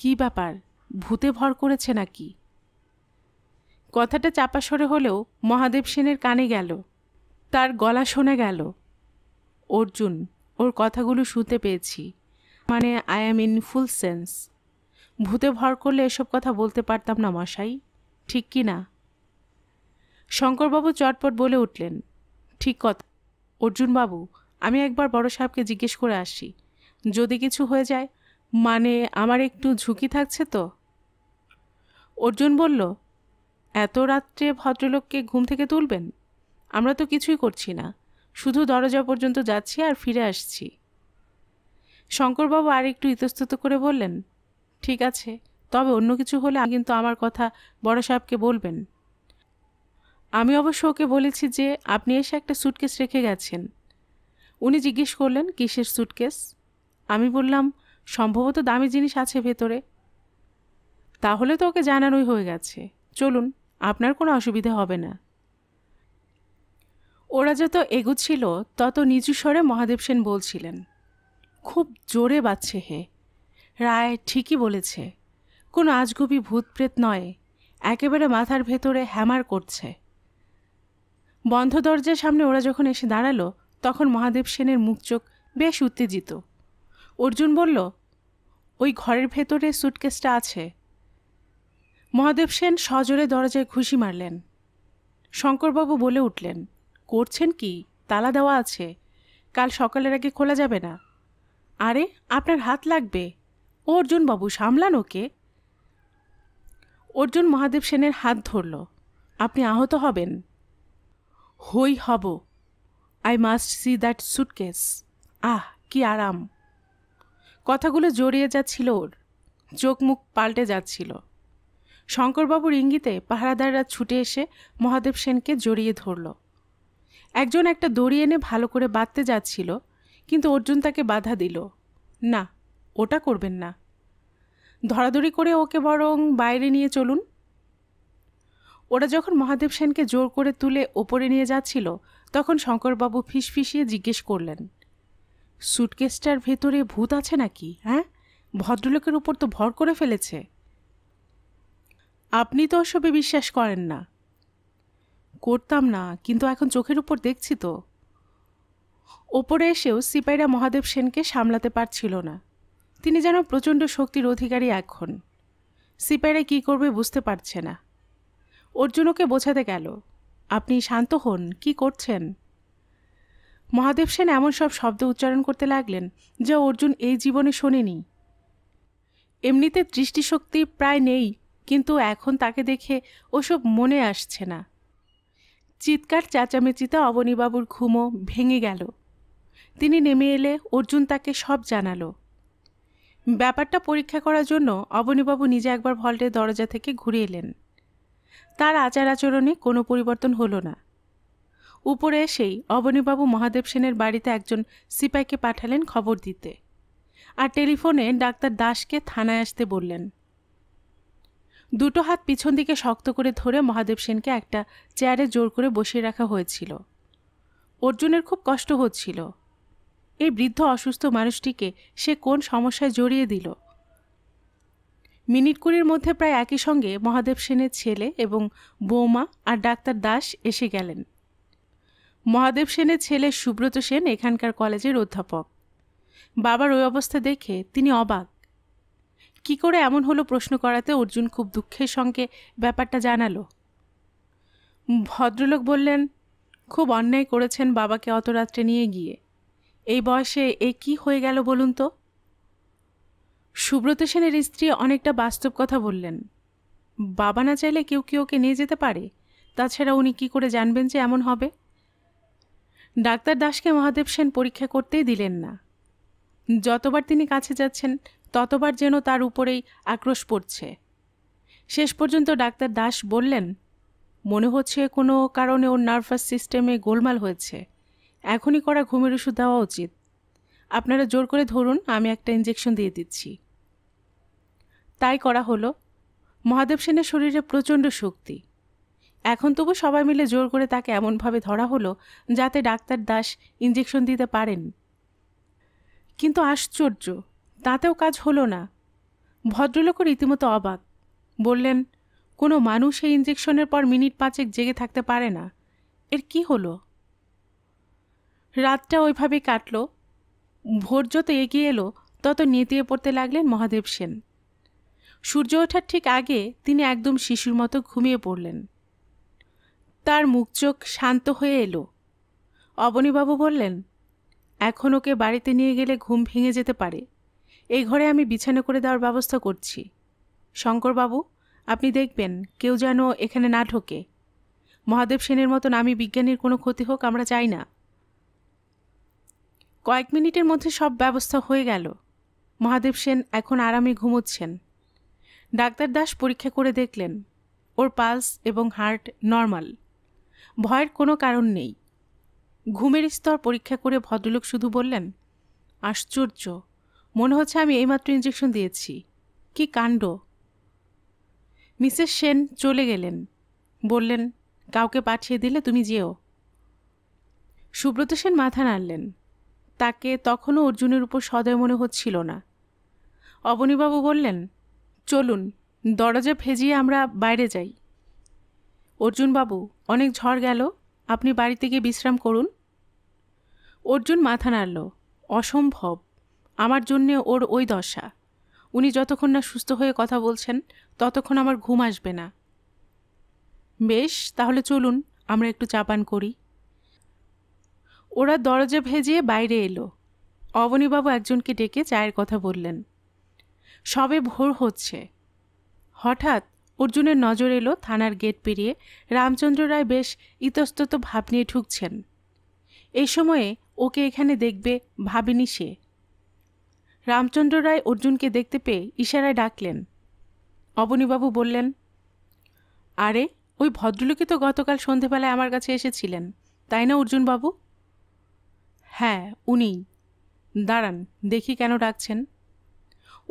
কি ব্যাপার ভূতে ভর করেছে নাকি কথাটা চাপা সরে হলেও মহাদেব সেনের কানে গেল তার গলা শোনা গেল অর্জুন ওর কথাগুলো শুনতে পেয়েছি মানে I am in full sense ভূতে ভর করলে এসব কথা বলতে পারতাম না মশাই ঠিক কি না শঙ্করবাবু চটপট বলে উঠলেন ঠিক কথা অর্জুনবাবু আমি একবার বড় সাহেবকে জিজ্ঞেস করে আসি যদি কিছু হয়ে যায় মানে আমার একটু ঝুঁকি থাকছে তো অর্জুন বলল এত রাত্রে ভদ্রলোককে ঘুম থেকে তুলবেন আমরা তো কিছুই করছি না শুধু দরজা পর্যন্ত যাচ্ছি আর ফিরে আসছি শঙ্করবাবু আর একটু ইতস্তত করে বললেন ঠিক আছে তবে অন্য কিছু হলে কিন্তু আমার কথা বড় সাহেবকে বলবেন আমি অবশ্য ওকে বলেছি যে আপনি এসে একটা স্যুটকেস রেখে গেছেন উনি জিজ্ঞেস করলেন কিসের স্যুটকেস আমি বললাম সম্ভবত দামি জিনিস আছে ভেতরে তাহলে তো ওকে জানানোই হয়ে গেছে চলুন আপনার কোনো অসুবিধে হবে না ওরা যত এগুচ্ছিল তত নিচু স্বরে মহাদেব সেন বলছিলেন খুব জোরে বাজছে হে রায় ঠিকই বলেছে কোনো আজগুবি ভূত প্রেত নয় একেবারে মাথার ভেতরে হ্যামার করছে বন্ধ দরজার সামনে ওরা যখন এসে দাঁড়ালো তখন মহাদেব সেনের মুখ চোখ বেশ উত্তেজিত অর্জুন বলল ওই ঘরের ভেতরে সুটকেসটা আছে মহাদেব সেন সজোরে দরজায় ঘুষি মারলেন শঙ্করবাবু বলে উঠলেন করছেন কি তালা দেওয়া আছে কাল সকালের আগে খোলা যাবে না আরে আপনার হাত লাগবে অর্জুনবাবু সামলান ওকে অর্জুন মহাদেব সেনের হাত ধরল আপনি আহত হবেন হই হব I must see that suitcase আহ কি আরাম কথাগুলো জড়িয়ে যাচ্ছিল ওর চোখ মুখ পাল্টে যাচ্ছিল শঙ্করবাবুর ইঙ্গিতে পাহারাদাররা ছুটে এসে মহাদেব সেনকে জড়িয়ে ধরল একজন একটা দড়ি এনে ভালো করে বাঁধতে যাচ্ছিল কিন্তু অর্জুন তাকে বাধা দিল না ওটা করবেন না ধরাধরি করে ওকে বরং বাইরে নিয়ে চলুন ওরা যখন মহাদেব সেনকে জোর করে তুলে ওপরে নিয়ে যাচ্ছিল তখন শঙ্করবাবু ফিসফিসিয়ে জিজ্ঞেস করলেন সুটকেসটার ভেতরে ভূত আছে নাকি হ্যাঁ ভদ্রলোকের উপর তো ভর করে ফেলেছে আপনি তো ওসবে বিশ্বাস করেন না করতাম না কিন্তু এখন চোখের উপর দেখছি তো ওপরে এসেও সিপাইরা মহাদেব সেনকে সামলাতে পারছিল না তিনি যেন প্রচণ্ড শক্তির অধিকারী এখন সিপাইরা কী করবে বুঝতে পারছে না অর্জুনকে বোঝাতে গেল আপনি শান্ত হন কি করছেন মহাদেব সেন এমন সব শব্দ উচ্চারণ করতে লাগলেন যা অর্জুন এই জীবনে শোনেনি এমনিতে দৃষ্টিশক্তি প্রায় নেই কিন্তু এখন তাকে দেখে ওসব মনে আসছে না চিৎকার চাচামেচিতে অবনীবাবুর ঘুমও ভেঙে গেল তিনি নেমে এলে অর্জুন তাকে সব জানালো ব্যাপারটা পরীক্ষা করার জন্য অবনীবাবু নিজে একবার ভল্টের দরজা থেকে ঘুরে এলেন তার আচার আচরণে কোনো পরিবর্তন হলো না উপরে এসেই অবনীবাবু মহাদেব সেনের বাড়িতে একজন সিপাইকে পাঠালেন খবর দিতে আর টেলিফোনে ডাক্তার দাসকে থানায় আসতে বললেন দুটো হাত পিছন দিকে শক্ত করে ধরে মহাদেব সেনকে একটা চেয়ারে জোর করে বসিয়ে রাখা হয়েছিল অর্জুনের খুব কষ্ট হচ্ছিল এই বৃদ্ধ অসুস্থ মানুষটিকে সে কোন সমস্যায় জড়িয়ে দিল মিনিট কুড়ির মধ্যে প্রায় একই সঙ্গে মহাদেব সেনের ছেলে এবং বৌমা আর ডাক্তার দাস এসে গেলেন মহাদেব সেনের ছেলে সুব্রত সেন এখানকার কলেজের অধ্যাপক বাবার ওই অবস্থা দেখে তিনি অবাক কি করে এমন হলো প্রশ্ন করাতে অর্জুন খুব দুঃখের সঙ্গে ব্যাপারটা জানালো ভদ্রলোক বললেন খুব অন্যায় করেছেন বাবাকে অত রাত্রে নিয়ে গিয়ে এই বয়সে এ কি হয়ে গেল বলুন তো সুব্রত সেনের স্ত্রী অনেকটা বাস্তব কথা বললেন বাবা না চাইলে কেউ কেউ ওকে নিয়ে যেতে পারে তাছাড়া উনি কি করে জানবেন যে এমন হবে ডাক্তার দাসকে মহাদেব সেন পরীক্ষা করতেই দিলেন না যতবার তিনি কাছে যাচ্ছেন ততবার যেন তার উপরেই আক্রোশ পড়ছে শেষ পর্যন্ত ডাক্তার দাস বললেন মনে হচ্ছে কোনো কারণে ওর নার্ভাস সিস্টেমে গোলমাল হয়েছে এখনই করা ঘুমের ওষুধ দেওয়া উচিত আপনারা জোর করে ধরুন আমি একটা ইঞ্জেকশন দিয়ে দিচ্ছি তাই করা হলো মহাদেব সেনের শরীরে প্রচণ্ড শক্তি এখন তবু সবাই মিলে জোর করে তাকে এমনভাবে ধরা হলো যাতে ডাক্তার দাস ইঞ্জেকশন দিতে পারেন কিন্তু আশ্চর্য তাতেও কাজ হলো না ভদ্রলোকও রীতিমতো অবাক বললেন কোনো মানুষ এই ইঞ্জেকশনের পর মিনিট পাঁচেক জেগে থাকতে পারে না এর কি হলো রাতটা ওইভাবেই কাটল ভোর যত এগিয়ে এলো তত নেতিয়ে পড়তে লাগলেন মহাদেব সেন সূর্য ওঠার ঠিক আগে তিনি একদম শিশুর মতো ঘুমিয়ে পড়লেন তার মুখ চোখ শান্ত হয়ে এলো অবনীবাবু বললেন এখন ওকে বাড়িতে নিয়ে গেলে ঘুম ভেঙে যেতে পারে এই ঘরে আমি বিছানা করে দেওয়ার ব্যবস্থা করছি শঙ্করবাবু আপনি দেখবেন কেউ যেন এখানে না ঢোকে মহাদেব সেনের মতন আমি বিজ্ঞানীর কোনো ক্ষতি হোক আমরা চাই না কয়েক মিনিটের মধ্যে সব ব্যবস্থা হয়ে গেল মহাদেব সেন এখন আরামে ঘুমোচ্ছেন ডাক্তার দাস পরীক্ষা করে দেখলেন ওর পালস এবং হার্ট নর্মাল ভয়ের কোনো কারণ নেই ঘুমের স্তর পরীক্ষা করে ভদ্রলোক শুধু বললেন আশ্চর্য মনে হচ্ছে আমি এইমাত্র ইঞ্জেকশন দিয়েছি কি কাণ্ড মিসেস সেন চলে গেলেন বললেন কাউকে পাঠিয়ে দিলে তুমি যেও সুব্রত সেন মাথা নাড়লেন তাকে তখনও অর্জুনের উপর সদয় মনে হচ্ছিল না অবনীবাবু বললেন চলুন দরজা ভেজিয়ে আমরা বাইরে যাই অর্জুনবাবু অনেক ঝড় গেল আপনি বাড়িতে গিয়ে বিশ্রাম করুন অর্জুন মাথা নাড়ল অসম্ভব আমার জন্যে ওর ওই দশা উনি যতক্ষণ না সুস্থ হয়ে কথা বলছেন ততক্ষণ আমার ঘুম আসবে না বেশ তাহলে চলুন আমরা একটু চাপান করি ওরা দরজা ভেজিয়ে বাইরে এলো অবনীবাবু একজনকে ডেকে চায়ের কথা বললেন সবে ভোর হচ্ছে হঠাৎ অর্জুনের নজর এলো থানার গেট পেরিয়ে রামচন্দ্র রায় বেশ ইতস্তত ভাব নিয়ে ঢুকছেন এই সময়ে ওকে এখানে দেখবে ভাবিনি সে রামচন্দ্র রায় অর্জুনকে দেখতে পেয়ে ইশারায় ডাকলেন অবনীবাবু বললেন আরে ওই ভদ্রলোকে তো গতকাল সন্ধেবেলায় আমার কাছে এসেছিলেন তাই না অর্জুনবাবু হ্যাঁ উনি দাঁড়ান দেখি কেন ডাকছেন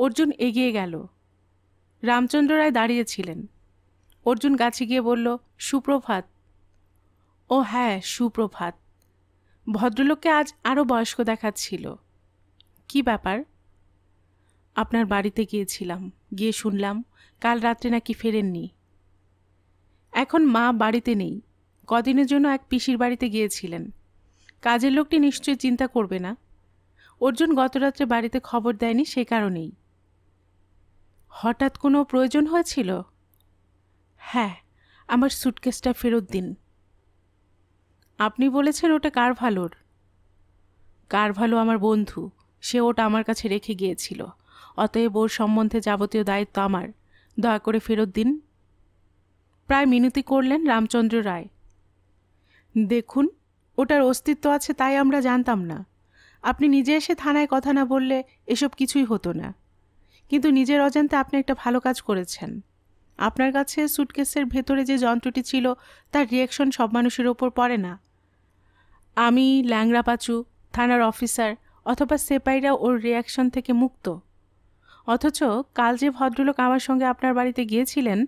অর্জুন এগিয়ে গেল রামচন্দ্র রায় দাঁড়িয়েছিলেন অর্জুন গাছে গিয়ে বলল সুপ্রভাত ও হ্যাঁ সুপ্রভাত ভদ্রলোককে আজ আরও বয়স্ক দেখাচ্ছিল কি ব্যাপার আপনার বাড়িতে গিয়েছিলাম গিয়ে শুনলাম কাল রাত্রে নাকি ফেরেননি এখন মা বাড়িতে নেই কদিনের জন্য এক পিসির বাড়িতে গিয়েছিলেন কাজের লোকটি নিশ্চয়ই চিন্তা করবে না অর্জুন গতরাত্রে বাড়িতে খবর দেয়নি সে কারণেই হঠাৎ কোনো প্রয়োজন হয়েছিল হ্যাঁ আমার সুটকেসটা ফেরত দিন আপনি বলেছেন ওটা কার ভালোর কার ভালো আমার বন্ধু সে ওটা আমার কাছে রেখে গিয়েছিল অতএব ওর সম্বন্ধে যাবতীয় দায়িত্ব আমার দয়া করে ফেরত দিন প্রায় মিনতি করলেন রামচন্দ্র রায় দেখুন ওটার অস্তিত্ব আছে তাই আমরা জানতাম না আপনি নিজে এসে থানায় কথা না বললে এসব কিছুই হতো না কিন্তু নিজের অজান্তে আপনি একটা ভালো কাজ করেছেন আপনার কাছে সুটকেসের ভেতরে যে যন্ত্রটি ছিল তার রিয়াকশন সব মানুষের ওপর পড়ে না আমি ল্যাংরা পাচু থানার অফিসার অথবা সেপাইরা ওর রিয়াকশন থেকে মুক্ত অথচ কাল যে ভদ্রলোক আমার সঙ্গে আপনার বাড়িতে গিয়েছিলেন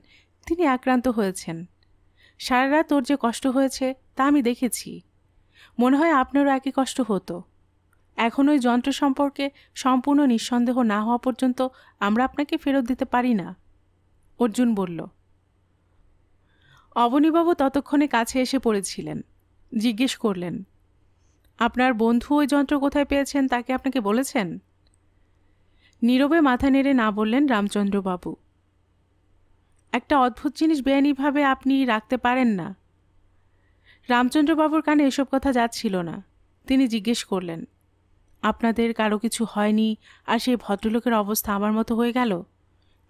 তিনি আক্রান্ত হয়েছেন সারা রাত ওর যে কষ্ট হয়েছে তা আমি দেখেছি মনে হয় আপনারও একই কষ্ট হতো এখন ওই যন্ত্র সম্পর্কে সম্পূর্ণ নিঃসন্দেহ না হওয়া পর্যন্ত আমরা আপনাকে ফেরত দিতে পারি না অর্জুন বলল অবনীবাবু ততক্ষণে কাছে এসে পড়েছিলেন জিজ্ঞেস করলেন আপনার বন্ধু ওই যন্ত্র কোথায় পেয়েছেন তাকে আপনাকে বলেছেন নীরবে মাথা নেড়ে না বললেন রামচন্দ্রবাবু একটা অদ্ভুত জিনিস বেআইনিভাবে আপনি রাখতে পারেন না রামচন্দ্রবাবুর কানে এসব কথা যাচ্ছিল না তিনি জিজ্ঞেস করলেন আপনাদের কারো কিছু হয়নি আর সেই ভদ্রলোকের অবস্থা আমার মতো হয়ে গেল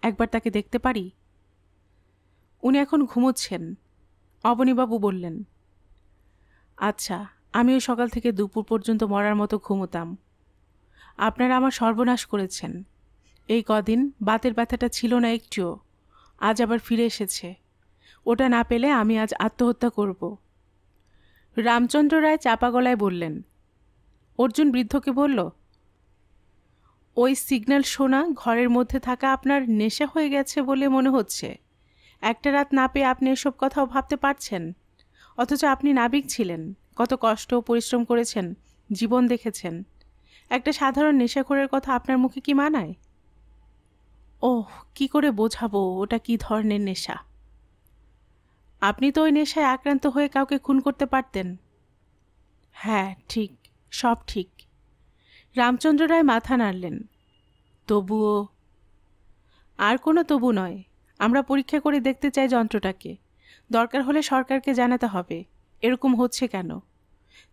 একবার তাকে দেখতে পারি উনি এখন ঘুমোচ্ছেন অবনীবাবু বললেন আচ্ছা আমিও সকাল থেকে দুপুর পর্যন্ত মরার মতো ঘুমোতাম আপনারা আমার সর্বনাশ করেছেন এই কদিন বাতের ব্যথাটা ছিল না একটুও আজ আবার ফিরে এসেছে ওটা না পেলে আমি আজ আত্মহত্যা করব রামচন্দ্র রায় চাপা গলায় বললেন অর্জুন বৃদ্ধকে বলল ওই সিগন্যাল শোনা ঘরের মধ্যে থাকা আপনার নেশা হয়ে গেছে বলে মনে হচ্ছে একটা রাত না পেয়ে আপনি এসব কথাও ভাবতে পারছেন অথচ আপনি নাবিক ছিলেন কত কষ্ট পরিশ্রম করেছেন জীবন দেখেছেন একটা সাধারণ নেশাখোরের কথা আপনার মুখে কি মানায় ওহ কি করে বোঝাবো ওটা কি ধরনের নেশা আপনি তো ওই নেশায় আক্রান্ত হয়ে কাউকে খুন করতে পারতেন হ্যাঁ ঠিক সব ঠিক রামচন্দ্র রায় মাথা নাড়লেন তবুও আর কোনো তবু নয় আমরা পরীক্ষা করে দেখতে চাই যন্ত্রটাকে দরকার হলে সরকারকে জানাতে হবে এরকম হচ্ছে কেন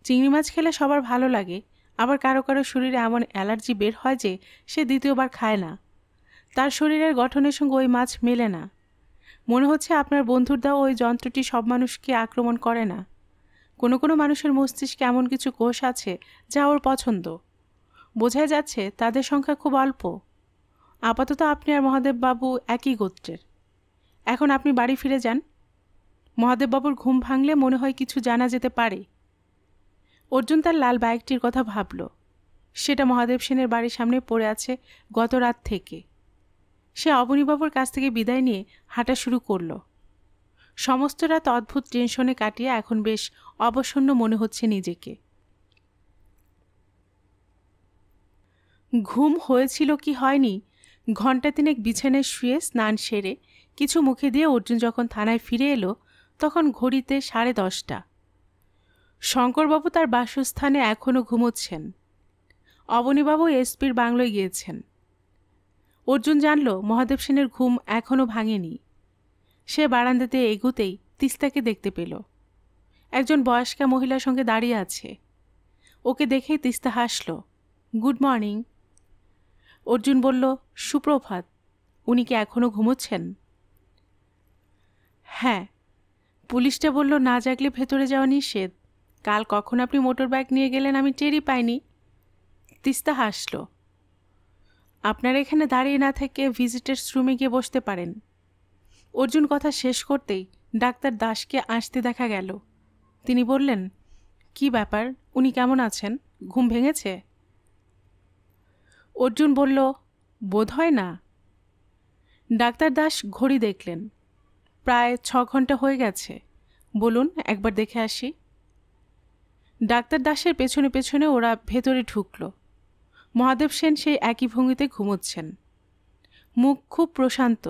চিংড়ি মাছ খেলে সবার ভালো লাগে আবার কারো কারো শরীরে এমন অ্যালার্জি বের হয় যে সে দ্বিতীয়বার খায় না তার শরীরের গঠনের সঙ্গে ওই মাছ মেলে না মনে হচ্ছে আপনার বন্ধুর দাও ওই যন্ত্রটি সব মানুষকে আক্রমণ করে না কোনো কোনো মানুষের মস্তিষ্কে এমন কিছু কোষ আছে যা ওর পছন্দ বোঝাই যাচ্ছে তাদের সংখ্যা খুব অল্প আপাতত আপনি আর মহাদেববাবু একই গোত্রের এখন আপনি বাড়ি ফিরে যান মহাদেববাবুর ঘুম ভাঙলে মনে হয় কিছু জানা যেতে পারে অর্জুন তার লাল বাইকটির কথা ভাবল সেটা মহাদেব সেনের বাড়ির সামনে পড়ে আছে গত রাত থেকে সে অবনীবাবুর কাছ থেকে বিদায় নিয়ে হাঁটা শুরু করলো সমস্ত রাত অদ্ভুত টেনশনে কাটিয়ে এখন বেশ অবসন্ন মনে হচ্ছে নিজেকে ঘুম হয়েছিল কি হয়নি ঘণ্টা তিনেক বিছানায় শুয়ে স্নান সেরে কিছু মুখে দিয়ে অর্জুন যখন থানায় ফিরে এলো তখন ঘড়িতে সাড়ে দশটা শঙ্করবাবু তার বাসস্থানে এখনও ঘুমোচ্ছেন অবনীবাবু এসপির বাংলোয় গিয়েছেন অর্জুন জানল মহাদেব সেনের ঘুম এখনও ভাঙেনি সে বারান্দাতে এগুতেই তিস্তাকে দেখতে পেল একজন বয়স্কা মহিলার সঙ্গে দাঁড়িয়ে আছে ওকে দেখেই তিস্তা হাসল গুড মর্নিং অর্জুন বলল সুপ্রভাত উনি কি এখনও ঘুমোচ্ছেন হ্যাঁ পুলিশটা বলল না জাগলে ভেতরে যাওয়া নিষেধ কাল কখন আপনি মোটর বাইক নিয়ে গেলেন আমি টেরই পাইনি তিস্তা হাসল আপনার এখানে দাঁড়িয়ে না থেকে ভিজিটার্স রুমে গিয়ে বসতে পারেন অর্জুন কথা শেষ করতেই ডাক্তার দাসকে আসতে দেখা গেল তিনি বললেন কি ব্যাপার উনি কেমন আছেন ঘুম ভেঙেছে অর্জুন বলল বোধ হয় না ডাক্তার দাস ঘড়ি দেখলেন প্রায় ছ ঘন্টা হয়ে গেছে বলুন একবার দেখে আসি ডাক্তার দাসের পেছনে পেছনে ওরা ভেতরে ঢুকল মহাদেব সেন সেই একই ভঙ্গিতে ঘুমোচ্ছেন মুখ খুব প্রশান্ত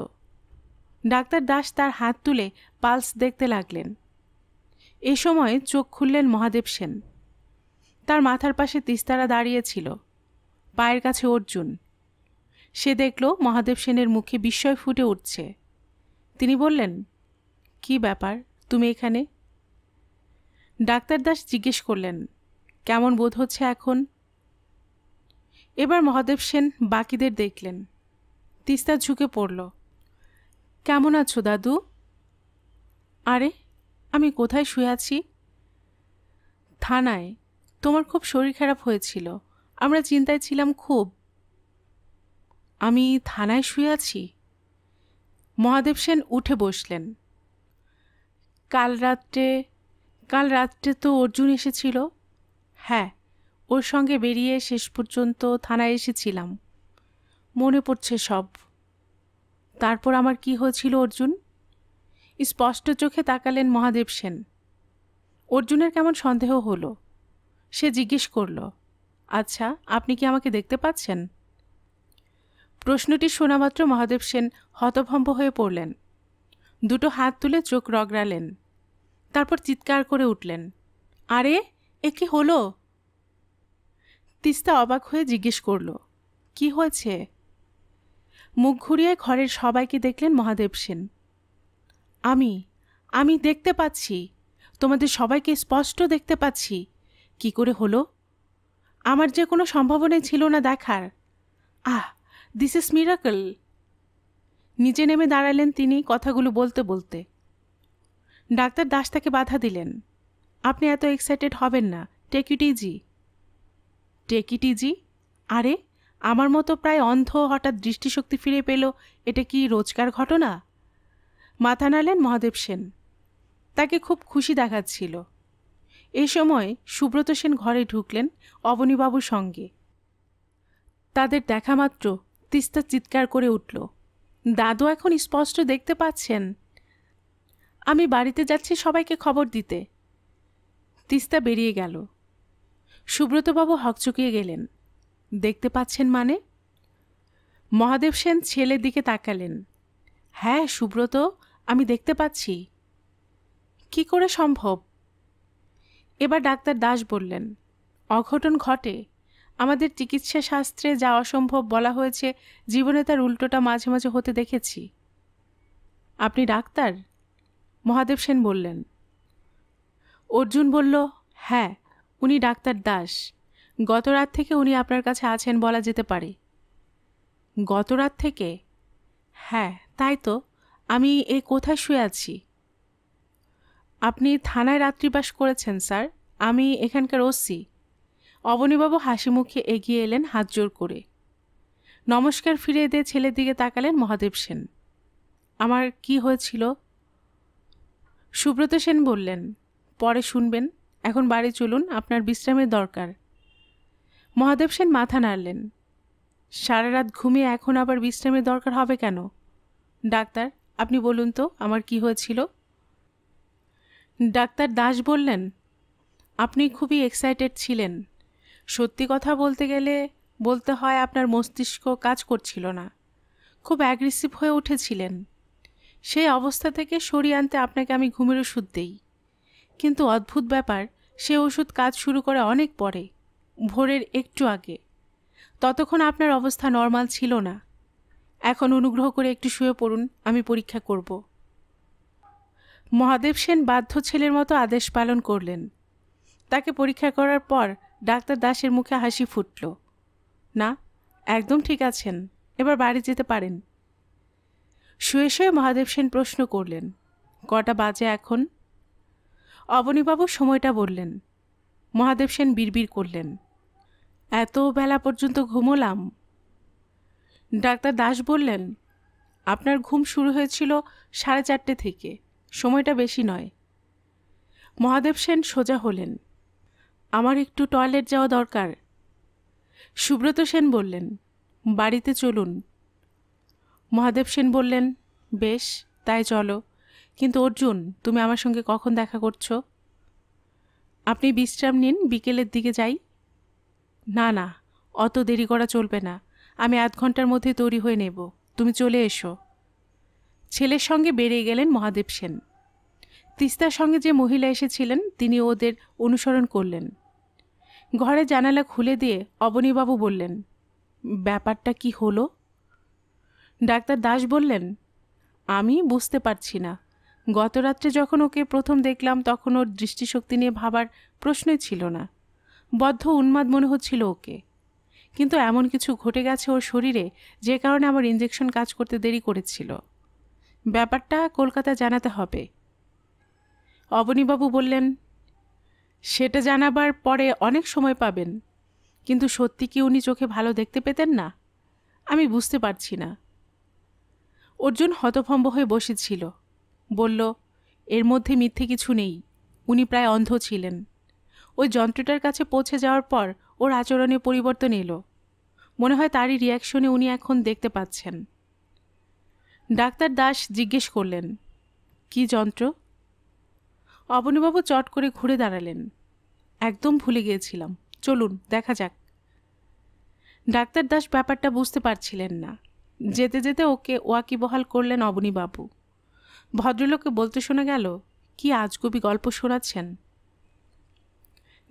ডাক্তার দাস তার হাত তুলে পালস দেখতে লাগলেন এ সময় চোখ খুললেন মহাদেব সেন তার মাথার পাশে তিস্তারা দাঁড়িয়েছিল পায়ের কাছে অর্জুন সে দেখল মহাদেব সেনের মুখে বিস্ময় ফুটে উঠছে তিনি বললেন কি ব্যাপার তুমি এখানে ডাক্তার দাস জিজ্ঞেস করলেন কেমন বোধ হচ্ছে এখন এবার মহাদেব সেন বাকিদের দেখলেন তিস্তা ঝুঁকে পড়ল কেমন আছো দাদু আরে আমি কোথায় শুয়ে আছি থানায় তোমার খুব শরীর খারাপ হয়েছিল আমরা চিন্তায় ছিলাম খুব আমি থানায় শুয়ে আছি মহাদেব সেন উঠে বসলেন কাল রাত্রে কাল রাত্রে তো অর্জুন এসেছিল হ্যাঁ ওর সঙ্গে বেরিয়ে শেষ পর্যন্ত থানায় এসেছিলাম মনে পড়ছে সব তারপর আমার কি হয়েছিল অর্জুন স্পষ্ট চোখে তাকালেন মহাদেব সেন অর্জুনের কেমন সন্দেহ হলো সে জিজ্ঞেস করল আচ্ছা আপনি কি আমাকে দেখতে পাচ্ছেন প্রশ্নটি শোনামাত্র মহাদেব সেন হতভম্ব হয়ে পড়লেন দুটো হাত তুলে চোখ রগড়ালেন তারপর চিৎকার করে উঠলেন আরে এ কি হলো তিস্তা অবাক হয়ে জিজ্ঞেস করল কি হয়েছে মুখ ঘুরিয়ে ঘরের সবাইকে দেখলেন মহাদেব সেন আমি আমি দেখতে পাচ্ছি তোমাদের সবাইকে স্পষ্ট দেখতে পাচ্ছি কি করে হলো আমার যে কোনো সম্ভাবনাই ছিল না দেখার আহ দিস ইস মিরাকল নিচে নেমে দাঁড়ালেন তিনি কথাগুলো বলতে বলতে ডাক্তার দাস তাকে বাধা দিলেন আপনি এত এক্সাইটেড হবেন না take it easy take it easy আরে আমার মতো প্রায় অন্ধ হঠাৎ দৃষ্টিশক্তি ফিরে পেল এটা কি রোজকার ঘটনা মাথা নালেন মহাদেব সেন তাকে খুব খুশি দেখাচ্ছিল এ সময় সুব্রত সেন ঘরে ঢুকলেন অবনীবাবুর সঙ্গে তাদের দেখা মাত্র তিস্তা চিৎকার করে উঠল দাদু এখন স্পষ্ট দেখতে পাচ্ছেন আমি বাড়িতে যাচ্ছি সবাইকে খবর দিতে তিস্তা বেরিয়ে গেল সুব্রতবাবু হকচকিয়ে গেলেন দেখতে পাচ্ছেন মানে মহাদেব সেন ছেলের দিকে তাকালেন হ্যাঁ সুব্রত আমি দেখতে পাচ্ছি কি করে সম্ভব এবার ডাক্তার দাস বললেন অঘটন ঘটে আমাদের চিকিৎসা শাস্ত্রে যা অসম্ভব বলা হয়েছে জীবনে তার উল্টোটা মাঝে মাঝে হতে দেখেছি আপনি ডাক্তার মহাদেব সেন বললেন অর্জুন বলল হ্যাঁ উনি ডাক্তার দাস গত রাত থেকে উনি আপনার কাছে আছেন বলা যেতে পারে গত রাত থেকে হ্যাঁ তাই তো আমি এই কোথায় শুয়ে আছি আপনি থানায় রাত্রিবাস করেছেন স্যার আমি এখানকার ওসি অবনীবাবু হাসি মুখে এগিয়ে এলেন হাত জোর করে নমস্কার ফিরিয়ে দিয়ে ছেলের দিকে তাকালেন মহাদেব সেন আমার কি হয়েছিল সুব্রত সেন বললেন পরে শুনবেন এখন বাড়ি চলুন আপনার বিশ্রামের দরকার মহাদেব সেন মাথা নাড়লেন সারা রাত ঘুমিয়ে এখন আবার বিশ্রামের দরকার হবে কেন ডাক্তার আপনি বলুন তো আমার কি হয়েছিল ডাক্তার দাস বললেন আপনি খুবই এক্সাইটেড ছিলেন সত্যি কথা বলতে গেলে বলতে হয় আপনার মস্তিষ্ক কাজ করছিল না খুব অ্যাগ্রেসিভ হয়ে উঠেছিলেন সেই অবস্থা থেকে সরিয়ে আনতে আপনাকে আমি ঘুমের ওষুধ দেই কিন্তু অদ্ভুত ব্যাপার সে ওষুধ কাজ শুরু করে অনেক পরে ভোরের একটু আগে ততক্ষণ আপনার অবস্থা নর্মাল ছিল না এখন অনুগ্রহ করে একটু শুয়ে পড়ুন আমি পরীক্ষা করব মহাদেব সেন বাধ্য ছেলের মতো আদেশ পালন করলেন তাকে পরীক্ষা করার পর ডাক্তার দাসের মুখে হাসি ফুটল না একদম ঠিক আছেন এবার বাড়ি যেতে পারেন শুয়ে শুয়ে মহাদেব সেন প্রশ্ন করলেন কটা বাজে এখন অবনীবাবু সময়টা বললেন মহাদেব সেন বিড়বিড় করলেন এত বেলা পর্যন্ত ঘুমোলাম ডাক্তার দাস বললেন আপনার ঘুম শুরু হয়েছিল সাড়ে চারটে থেকে সময়টা বেশি নয় মহাদেব সেন সোজা হলেন আমার একটু টয়লেট যাওয়া দরকার সুব্রত সেন বললেন বাড়িতে চলুন মহাদেব সেন বললেন বেশ তাই চলো কিন্তু অর্জুন তুমি আমার সঙ্গে কখন দেখা করছো আপনি বিশ্রাম নিন বিকেলের দিকে যাই না না অত দেরি করা চলবে না আমি আধ ঘন্টার মধ্যে তৈরি হয়ে নেব তুমি চলে এসো ছেলের সঙ্গে বেড়ে গেলেন মহাদেব সেন তিস্তার সঙ্গে যে মহিলা এসেছিলেন তিনি ওদের অনুসরণ করলেন ঘরে জানালা খুলে দিয়ে অবনীবাবু বললেন ব্যাপারটা কি হলো ডাক্তার দাস বললেন আমি বুঝতে পারছি না গতরাত্রে যখন ওকে প্রথম দেখলাম তখন ওর দৃষ্টিশক্তি নিয়ে ভাবার প্রশ্নই ছিল না বদ্ধ উন্মাদ মনে হচ্ছিল ওকে কিন্তু এমন কিছু ঘটে গেছে ওর শরীরে যে কারণে আমার ইঞ্জেকশন কাজ করতে দেরি করেছিল ব্যাপারটা কলকাতা জানাতে হবে অবনীবাবু বললেন সেটা জানাবার পরে অনেক সময় পাবেন কিন্তু সত্যি কি উনি চোখে ভালো দেখতে পেতেন না আমি বুঝতে পারছি না অর্জুন হতভম্ব হয়ে বসেছিল বলল এর মধ্যে মিথ্যে কিছু নেই উনি প্রায় অন্ধ ছিলেন ওই যন্ত্রটার কাছে পৌঁছে যাওয়ার পর ওর আচরণে পরিবর্তন এলো মনে হয় তারই রিয়াকশনে উনি এখন দেখতে পাচ্ছেন ডাক্তার দাস জিজ্ঞেস করলেন কি যন্ত্র অবনীবাবু চট করে ঘুরে দাঁড়ালেন একদম ভুলে গিয়েছিলাম চলুন দেখা যাক ডাক্তার দাস ব্যাপারটা বুঝতে পারছিলেন না যেতে যেতে ওকে ওয়াকিবহাল করলেন অবনীবাবু ভদ্রলোককে বলতে শোনা গেল কি আজগুবি গল্প শোনাচ্ছেন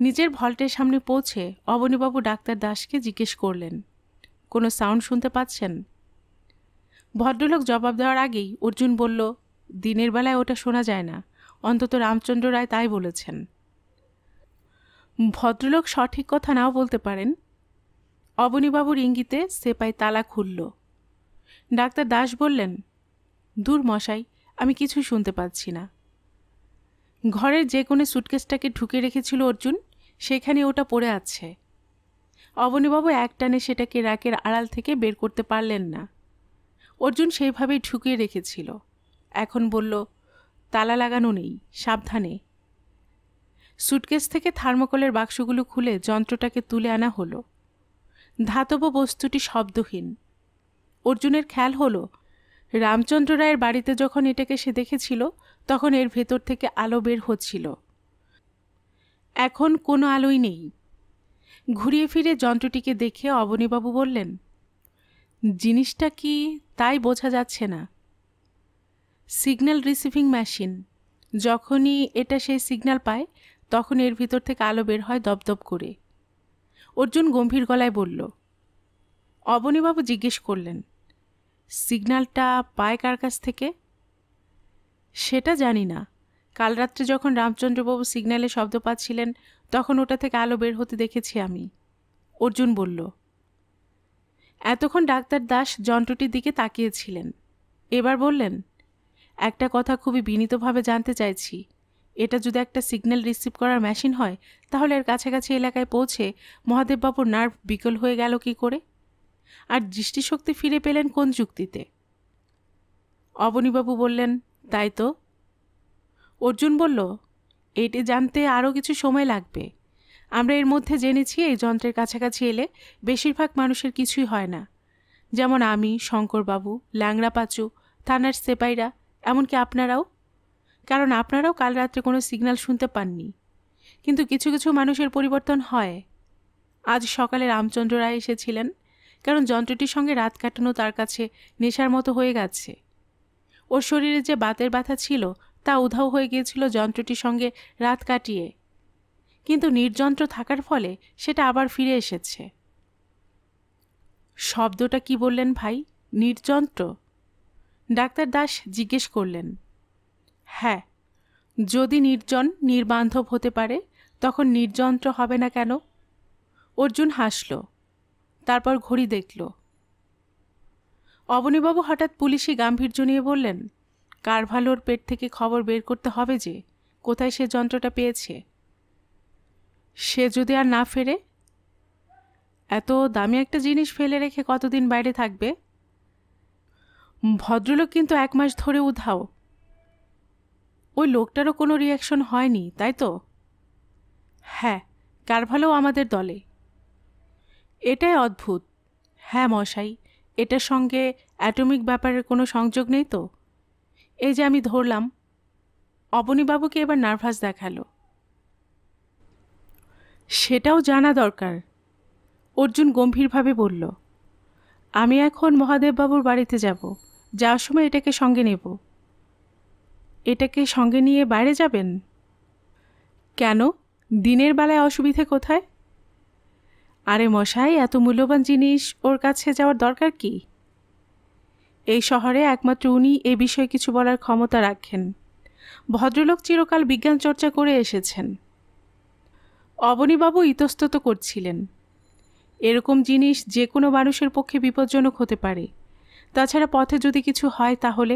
নিজের ভল্টের সামনে পৌঁছে অবনীবাবু ডাক্তার দাসকে জিজ্ঞেস করলেন কোনো সাউন্ড শুনতে পাচ্ছেন ভদ্রলোক জবাব দেওয়ার আগেই অর্জুন বলল দিনের বেলায় ওটা শোনা যায় না অন্তত রামচন্দ্র রায় তাই বলেছেন ভদ্রলোক সঠিক কথা নাও বলতে পারেন অবনীবাবুর ইঙ্গিতে সেপাই তালা খুলল ডাক্তার দাস বললেন দূর মশাই আমি কিছুই শুনতে পাচ্ছি না ঘরের যে কোনো সুটকেসটাকে ঢুকে রেখেছিল অর্জুন সেখানে ওটা পড়ে আছে অবনীবাবু এক টানে সেটাকে র্যাকের আড়াল থেকে বের করতে পারলেন না অর্জুন সেইভাবেই ঢুকিয়ে রেখেছিল এখন বলল তালা লাগানো নেই সাবধানে সুটকেস থেকে থার্মোকলের বাক্সগুলো খুলে যন্ত্রটাকে তুলে আনা হলো ধাতব বস্তুটি শব্দহীন অর্জুনের খেয়াল হলো রামচন্দ্র রায়ের বাড়িতে যখন এটাকে সে দেখেছিল তখন এর ভেতর থেকে আলো বের হচ্ছিল এখন কোনো আলোই নেই ঘুরিয়ে ফিরে যন্ত্রটিকে দেখে অবনীবাবু বললেন জিনিসটা কি তাই বোঝা যাচ্ছে না সিগন্যাল রিসিভিং মেশিন যখনই এটা সেই সিগন্যাল পায় তখন এর ভিতর থেকে আলো বের হয় দপদপ করে অর্জুন গম্ভীর গলায় বলল অবনীবাবু জিজ্ঞেস করলেন সিগন্যালটা পায় কার কাছ থেকে সেটা জানি না কাল রাত্রে যখন রামচন্দ্রবাবু সিগন্যালে শব্দ পাচ্ছিলেন তখন ওটা থেকে আলো বের হতে দেখেছি আমি অর্জুন বলল এতক্ষণ ডাক্তার দাস যন্ত্রটির দিকে তাকিয়েছিলেন এবার বললেন একটা কথা খুবই বিনীতভাবে জানতে চাইছি এটা যদি একটা সিগন্যাল রিসিভ করার মেশিন হয় তাহলে এর কাছাকাছি এলাকায় পৌঁছে মহাদেববাবুর নার্ভ বিকল হয়ে গেল কি করে আর দৃষ্টিশক্তি ফিরে পেলেন কোন যুক্তিতে অবনীবাবু বললেন তাই তো অর্জুন বলল এটি জানতে আরও কিছু সময় লাগবে আমরা এর মধ্যে জেনেছি এই যন্ত্রের কাছাকাছি এলে বেশিরভাগ মানুষের কিছুই হয় না যেমন আমি শঙ্করবাবু ল্যাংরা পাচু থানার সেপাইরা এমনকি আপনারাও কারণ আপনারাও কাল রাত্রে কোনো সিগন্যাল শুনতে পাননি কিন্তু কিছু কিছু মানুষের পরিবর্তন হয় আজ সকালে রামচন্দ্র রায় এসেছিলেন কারণ যন্ত্রটির সঙ্গে রাত কাটানো তার কাছে নেশার মতো হয়ে গেছে ওর শরীরে যে বাতের ব্যথা ছিল তা উধাও হয়ে গিয়েছিল যন্ত্রটির সঙ্গে রাত কাটিয়ে কিন্তু নির্যন্ত্র থাকার ফলে সেটা আবার ফিরে এসেছে শব্দটা কি বললেন ভাই নির্যন্ত্র ডাক্তার দাস জিজ্ঞেস করলেন হ্যাঁ যদি নির্জন নির্বান্ধব হতে পারে তখন নির্যন্ত্র হবে না কেন অর্জুন হাসল তারপর ঘড়ি দেখল অবনীবাবু হঠাৎ পুলিশি গাম্ভীর্য নিয়ে বললেন কারভালোর পেট থেকে খবর বের করতে হবে যে কোথায় সে যন্ত্রটা পেয়েছে সে যদি আর না ফেরে এত দামি একটা জিনিস ফেলে রেখে কতদিন বাইরে থাকবে ভদ্রলোক কিন্তু এক মাস ধরে উধাও ওই লোকটারও কোনো রিয়াকশন হয়নি তাই তো হ্যাঁ কার ভালো আমাদের দলে এটাই অদ্ভুত হ্যাঁ মশাই এটার সঙ্গে অ্যাটমিক ব্যাপারের কোনো সংযোগ নেই তো এই যে আমি ধরলাম অবনীবাবুকে এবার নার্ভাস দেখালো সেটাও জানা দরকার অর্জুন গম্ভীরভাবে বলল আমি এখন মহাদেববাবুর বাড়িতে যাব যাওয়ার সময় এটাকে সঙ্গে নেব এটাকে সঙ্গে নিয়ে বাইরে যাবেন কেন দিনের বেলায় অসুবিধে কোথায় আরে মশাই এত মূল্যবান জিনিস ওর কাছে যাওয়ার দরকার কি এই শহরে একমাত্র উনি এ বিষয়ে কিছু বলার ক্ষমতা রাখেন ভদ্রলোক চিরকাল বিজ্ঞান চর্চা করে এসেছেন অবনীবাবু ইতস্তত করছিলেন এরকম জিনিস যে কোনো মানুষের পক্ষে বিপজ্জনক হতে পারে তাছাড়া পথে যদি কিছু হয় তাহলে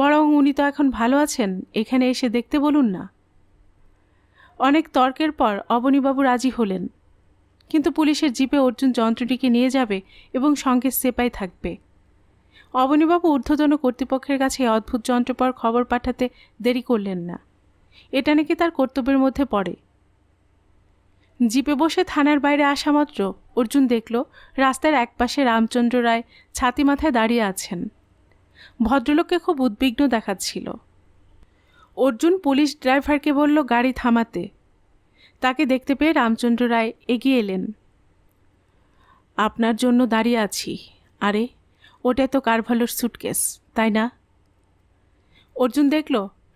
বরং উনি তো এখন ভালো আছেন এখানে এসে দেখতে বলুন না অনেক তর্কের পর অবনীবাবু রাজি হলেন কিন্তু পুলিশের জিপে অর্জুন যন্ত্রটিকে নিয়ে যাবে এবং সঙ্গে সেপাই থাকবে অবনীবাবু ঊর্ধ্বতন কর্তৃপক্ষের কাছে অদ্ভুত যন্ত্রপর খবর পাঠাতে দেরি করলেন না এটা নাকি তার কর্তব্যের মধ্যে পড়ে জিপে বসে থানার বাইরে আসা মাত্র অর্জুন দেখল রাস্তার একপাশে রামচন্দ্র রায় ছাতি মাথায় দাঁড়িয়ে আছেন ভদ্রলোককে খুব উদ্বিগ্ন দেখাচ্ছিল অর্জুন পুলিশ ড্রাইভারকে বলল গাড়ি থামাতে তাকে দেখতে পেয়ে রামচন্দ্র রায় এগিয়ে এলেন আপনার জন্য দাঁড়িয়ে আছি আরে ওটা তো কারভালোর সুটকেস তাই না অর্জুন দেখল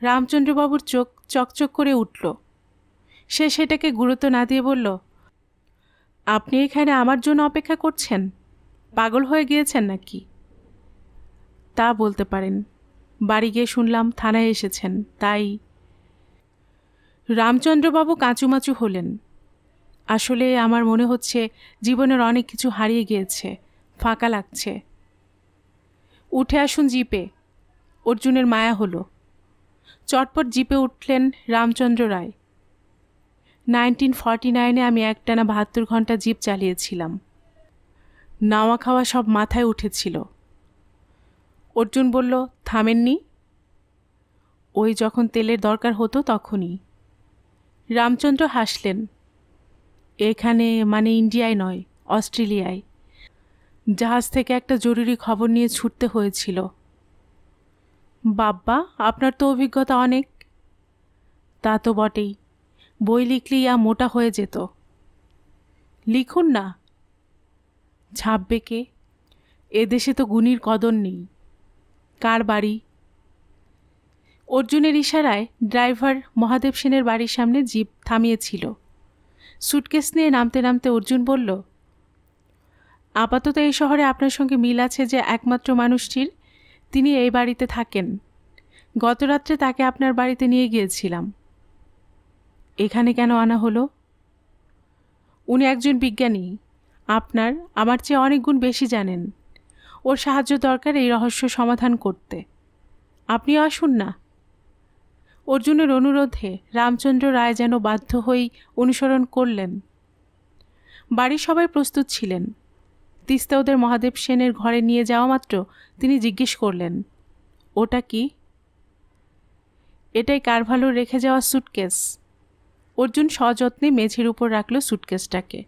রামচন্দ্রবাবুর চোখ চকচক করে উঠল সে সেটাকে গুরুত্ব না দিয়ে বলল আপনি এখানে আমার জন্য অপেক্ষা করছেন পাগল হয়ে গিয়েছেন নাকি তা বলতে পারেন বাড়ি গিয়ে শুনলাম থানায় এসেছেন তাই রামচন্দ্রবাবু কাঁচুমাচু হলেন আসলে আমার মনে হচ্ছে জীবনের অনেক কিছু হারিয়ে গিয়েছে ফাঁকা লাগছে উঠে আসুন জিপে অর্জুনের মায়া হলো চটপট জিপে উঠলেন রামচন্দ্র রায় নাইনটিন ফর্টি নাইনে আমি একটানা বাহাত্তর ঘন্টা জিপ চালিয়েছিলাম নাওয়া খাওয়া সব মাথায় উঠেছিল অর্জুন বলল থামেননি ওই যখন তেলের দরকার হতো তখনই রামচন্দ্র হাসলেন এখানে মানে ইন্ডিয়ায় নয় অস্ট্রেলিয়ায় জাহাজ থেকে একটা জরুরি খবর নিয়ে ছুটতে হয়েছিল বাব্বা আপনার তো অভিজ্ঞতা অনেক তা তো বটেই বই লিখলেই ইয়া মোটা হয়ে যেত লিখুন না ছাপবে কে এদেশে তো গুণীর কদর নেই কার বাড়ি অর্জুনের ইশারায় ড্রাইভার মহাদেব সেনের বাড়ির সামনে জিপ থামিয়েছিল সুটকেস নিয়ে নামতে নামতে অর্জুন বলল আপাতত এই শহরে আপনার সঙ্গে মিল আছে যে একমাত্র মানুষটির তিনি এই বাড়িতে থাকেন গতরাত্রে তাকে আপনার বাড়িতে নিয়ে গিয়েছিলাম এখানে কেন আনা হলো উনি একজন বিজ্ঞানী আপনার আমার চেয়ে অনেক গুণ বেশি জানেন ওর সাহায্য দরকার এই রহস্য সমাধান করতে আপনিও আসুন না অর্জুনের অনুরোধে রামচন্দ্র রায় যেন বাধ্য হয়েই অনুসরণ করলেন বাড়ির সবাই প্রস্তুত ছিলেন তিস্তা ওদের মহাদেব সেনের ঘরে নিয়ে যাওয়া মাত্র তিনি জিজ্ঞেস করলেন ওটা কি এটাই কারভালোর রেখে যাওয়া সুটকেস অর্জুন সযত্নে মেঝের উপর রাখল সুটকেসটাকে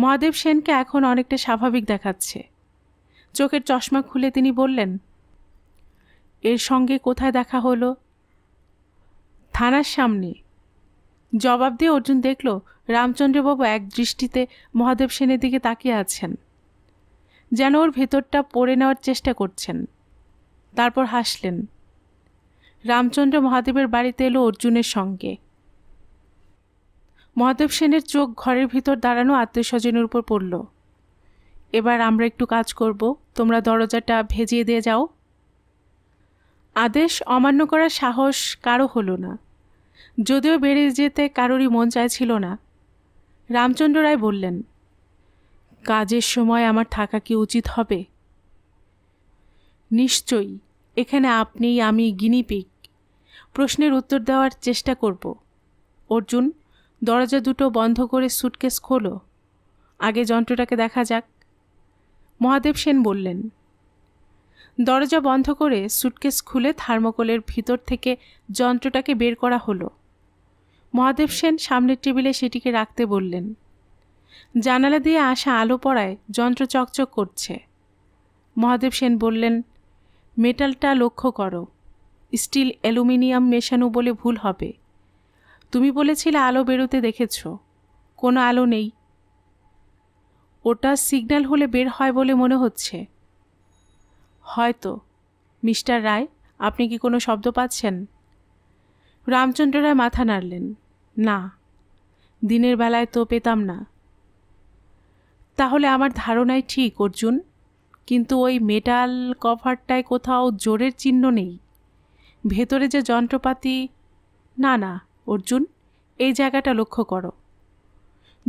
মহাদেব সেনকে এখন অনেকটা স্বাভাবিক দেখাচ্ছে চোখের চশমা খুলে তিনি বললেন এর সঙ্গে কোথায় দেখা হলো থানার সামনে জবাব দিয়ে অর্জুন দেখল রামচন্দ্রবাবু এক দৃষ্টিতে মহাদেব সেনের দিকে তাকিয়ে আছেন যেন ওর ভেতরটা পড়ে নেওয়ার চেষ্টা করছেন তারপর হাসলেন রামচন্দ্র মহাদেবের বাড়িতে এলো অর্জুনের সঙ্গে মহাদেব সেনের চোখ ঘরের ভিতর দাঁড়ানো আত্মীয়স্বজনের উপর পড়ল এবার আমরা একটু কাজ করব তোমরা দরজাটা ভেজিয়ে দিয়ে যাও আদেশ অমান্য করার সাহস কারো হলো না যদিও বেরিয়ে যেতে কারোরই মন চাইছিল না রামচন্দ্র রায় বললেন কাজের সময় আমার থাকা কি উচিত হবে নিশ্চয়ই এখানে আপনি আমি গিনিপিক প্রশ্নের উত্তর দেওয়ার চেষ্টা করব অর্জুন দরজা দুটো বন্ধ করে সুটকেস খোলো আগে যন্ত্রটাকে দেখা যাক মহাদেব সেন বললেন দরজা বন্ধ করে সুটকেস খুলে থার্মোকলের ভিতর থেকে যন্ত্রটাকে বের করা হলো মহাদেব সেন সামনের টেবিলে সেটিকে রাখতে বললেন জানালা দিয়ে আসা আলো পড়ায় যন্ত্র চকচক করছে মহাদেব সেন বললেন মেটালটা লক্ষ্য করো স্টিল অ্যালুমিনিয়াম মেশানো বলে ভুল হবে তুমি বলেছিলে আলো বেরোতে দেখেছ কোনো আলো নেই ওটা সিগন্যাল হলে বের হয় বলে মনে হচ্ছে হয়তো মিস্টার রায় আপনি কি কোনো শব্দ পাচ্ছেন রামচন্দ্র রায় মাথা নাড়লেন না দিনের বেলায় তো পেতাম না তাহলে আমার ধারণাই ঠিক অর্জুন কিন্তু ওই মেটাল কভারটায় কোথাও জোরের চিহ্ন নেই ভেতরে যে যন্ত্রপাতি না না অর্জুন এই জায়গাটা লক্ষ্য করো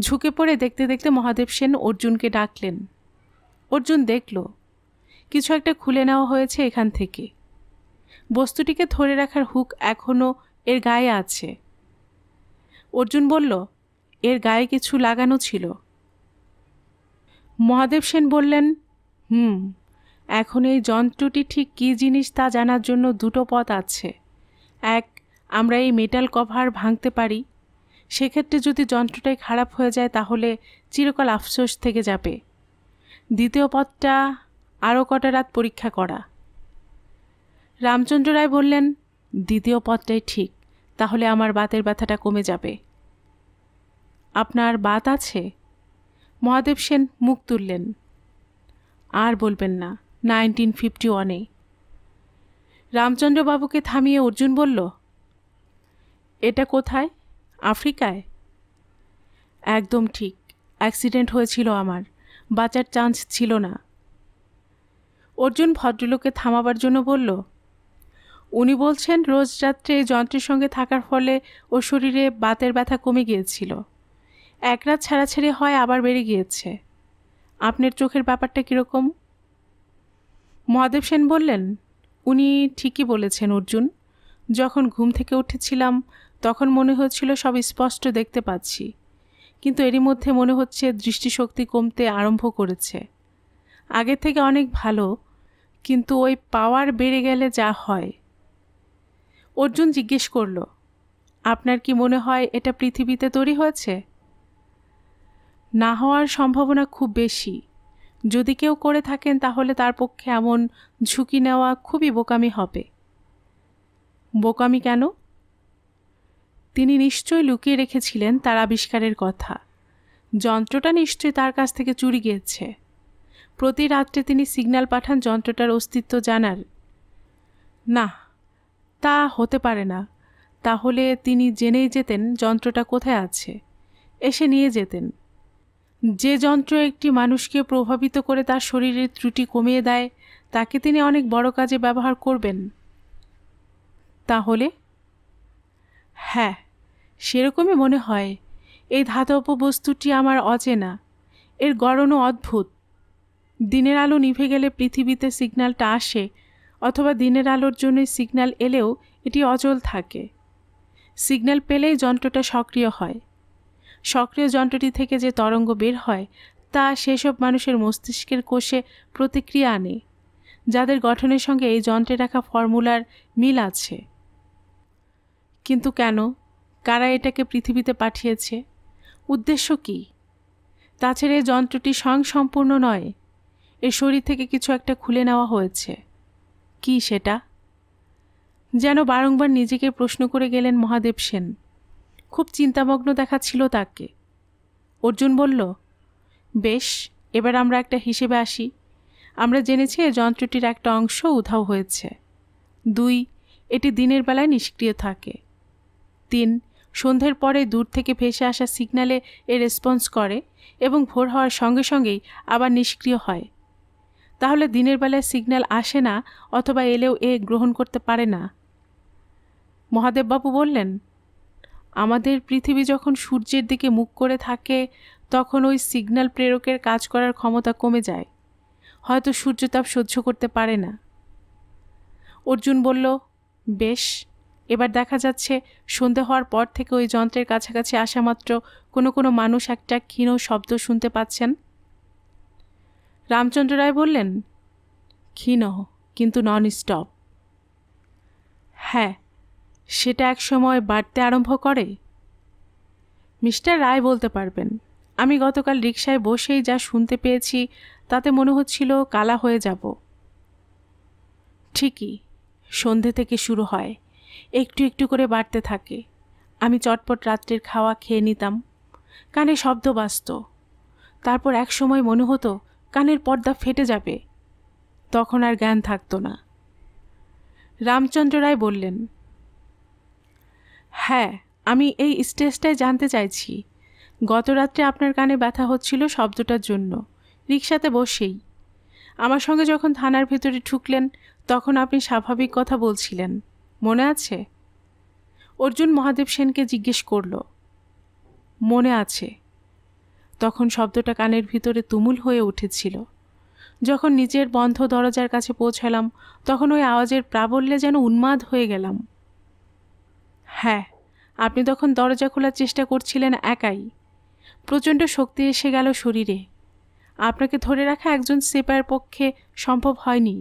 ঝুঁকে পড়ে দেখতে দেখতে মহাদেব সেন অর্জুনকে ডাকলেন অর্জুন দেখল কিছু একটা খুলে নেওয়া হয়েছে এখান থেকে বস্তুটিকে ধরে রাখার হুক এখনও এর গায়ে আছে অর্জুন বলল এর গায়ে কিছু লাগানো ছিল মহাদেব সেন বললেন হুম এখন এই যন্ত্রটি ঠিক কী জিনিস তা জানার জন্য দুটো পথ আছে এক আমরা এই মেটাল কভার ভাঙতে পারি সেক্ষেত্রে যদি যন্ত্রটাই খারাপ হয়ে যায় তাহলে চিরকাল আফসোস থেকে যাবে দ্বিতীয় পথটা আরও কটা রাত পরীক্ষা করা রামচন্দ্র রায় বললেন দ্বিতীয় পথটাই ঠিক তাহলে আমার বাতের ব্যথাটা কমে যাবে আপনার বাত আছে মহাদেব সেন মুখ তুললেন আর বলবেন না নাইনটিন ফিফটি ওয়ানে রামচন্দ্রবাবুকে থামিয়ে অর্জুন বলল এটা কোথায় আফ্রিকায় একদম ঠিক অ্যাক্সিডেন্ট হয়েছিল আমার বাঁচার চান্স ছিল না অর্জুন ভদ্রলোকে থামাবার জন্য বলল উনি বলছেন রোজ রাত্রে যন্ত্রের সঙ্গে থাকার ফলে ও শরীরে বাতের ব্যথা কমে গিয়েছিল এক রাত ছাড়াছাড়ি হয় আবার বেড়ে গিয়েছে আপনার চোখের ব্যাপারটা কীরকম মহাদেব সেন বললেন উনি ঠিকই বলেছেন অর্জুন যখন ঘুম থেকে উঠেছিলাম তখন মনে হচ্ছিল সব স্পষ্ট দেখতে পাচ্ছি কিন্তু এরই মধ্যে মনে হচ্ছে দৃষ্টিশক্তি কমতে আরম্ভ করেছে আগে থেকে অনেক ভালো কিন্তু ওই পাওয়ার বেড়ে গেলে যা হয় অর্জুন জিজ্ঞেস করল আপনার কি মনে হয় এটা পৃথিবীতে তৈরি হয়েছে না হওয়ার সম্ভাবনা খুব বেশি যদি কেউ করে থাকেন তাহলে তার পক্ষে এমন ঝুঁকি নেওয়া খুবই বোকামি হবে বোকামি কেন তিনি নিশ্চয় লুকিয়ে রেখেছিলেন তার আবিষ্কারের কথা যন্ত্রটা নিশ্চয়ই তার কাছ থেকে চুরি গিয়েছে প্রতি রাত্রে তিনি সিগন্যাল পাঠান যন্ত্রটার অস্তিত্ব জানার না তা হতে পারে না তাহলে তিনি জেনেই যেতেন যন্ত্রটা কোথায় আছে এসে নিয়ে যেতেন যে যন্ত্র একটি মানুষকে প্রভাবিত করে তার শরীরের ত্রুটি কমিয়ে দেয় তাকে তিনি অনেক বড় কাজে ব্যবহার করবেন তাহলে হ্যাঁ সেরকমই মনে হয় এই ধাতব বস্তুটি আমার অচেনা এর গড়নও অদ্ভুত দিনের আলো নিভে গেলে পৃথিবীতে সিগন্যালটা আসে অথবা দিনের আলোর জন্য সিগন্যাল এলেও এটি অচল থাকে সিগন্যাল পেলেই যন্ত্রটা সক্রিয় হয় সক্রিয় যন্ত্রটি থেকে যে তরঙ্গ বের হয় তা সেসব মানুষের মস্তিষ্কের কোষে প্রতিক্রিয়া আনে যাদের গঠনের সঙ্গে এই যন্ত্রে রাখা ফর্মুলার মিল আছে কিন্তু কেন কারা এটাকে পৃথিবীতে পাঠিয়েছে উদ্দেশ্য কি তাছাড়া এই যন্ত্রটি সম্পূর্ণ নয় এর শরীর থেকে কিছু একটা খুলে নেওয়া হয়েছে কি সেটা যেন বারংবার নিজেকে প্রশ্ন করে গেলেন মহাদেব সেন খুব চিন্তামগ্ন দেখাচ্ছিল তাকে অর্জুন বলল বেশ এবার আমরা একটা হিসেবে আসি আমরা জেনেছি এ যন্ত্রটির একটা অংশ উধাও হয়েছে দুই এটি দিনের বেলায় নিষ্ক্রিয় থাকে তিন সন্ধ্যের পরে দূর থেকে ভেসে আসা সিগনালে এ রেসপন্স করে এবং ভোর হওয়ার সঙ্গে সঙ্গেই আবার নিষ্ক্রিয় হয় তাহলে দিনের বেলায় সিগন্যাল আসে না অথবা এলেও এ গ্রহণ করতে পারে না মহাদেববাবু বললেন আমাদের পৃথিবী যখন সূর্যের দিকে মুখ করে থাকে তখন ওই সিগন্যাল প্রেরকের কাজ করার ক্ষমতা কমে যায় হয়তো সূর্যতাপ সহ্য করতে পারে না অর্জুন বলল বেশ এবার দেখা যাচ্ছে সন্ধে হওয়ার পর থেকে ওই যন্ত্রের কাছাকাছি আসা মাত্র কোনো কোনো মানুষ একটা ক্ষীণ শব্দ শুনতে পাচ্ছেন রামচন্দ্র রায় বললেন ক্ষীণ কিন্তু নন স্টপ হ্যাঁ সেটা এক সময় বাড়তে আরম্ভ করে মিস্টার রায় বলতে পারবেন আমি গতকাল রিক্সায় বসেই যা শুনতে পেয়েছি তাতে মনে হচ্ছিল কালা হয়ে যাব ঠিকই সন্ধে থেকে শুরু হয় একটু একটু করে বাড়তে থাকে আমি চটপট রাত্রের খাওয়া খেয়ে নিতাম কানে শব্দ বাঁচত তারপর এক সময় মনে হতো কানের পর্দা ফেটে যাবে তখন আর জ্ঞান থাকতো না রামচন্দ্র রায় বললেন হ্যাঁ আমি এই স্টেজটায় জানতে চাইছি গত রাত্রে আপনার কানে ব্যথা হচ্ছিল শব্দটার জন্য রিক্সাতে বসেই আমার সঙ্গে যখন থানার ভেতরে ঠুকলেন তখন আপনি স্বাভাবিক কথা বলছিলেন মনে আছে অর্জুন মহাদেব সেনকে জিজ্ঞেস করল মনে আছে তখন শব্দটা কানের ভিতরে তুমুল হয়ে উঠেছিল যখন নিজের বন্ধ দরজার কাছে পৌঁছালাম তখন ওই আওয়াজের প্রাবল্যে যেন উন্মাদ হয়ে গেলাম হ্যাঁ আপনি তখন দরজা খোলার চেষ্টা করছিলেন একাই প্রচণ্ড শক্তি এসে গেল শরীরে আপনাকে ধরে রাখা একজন সেপার পক্ষে সম্ভব হয়নি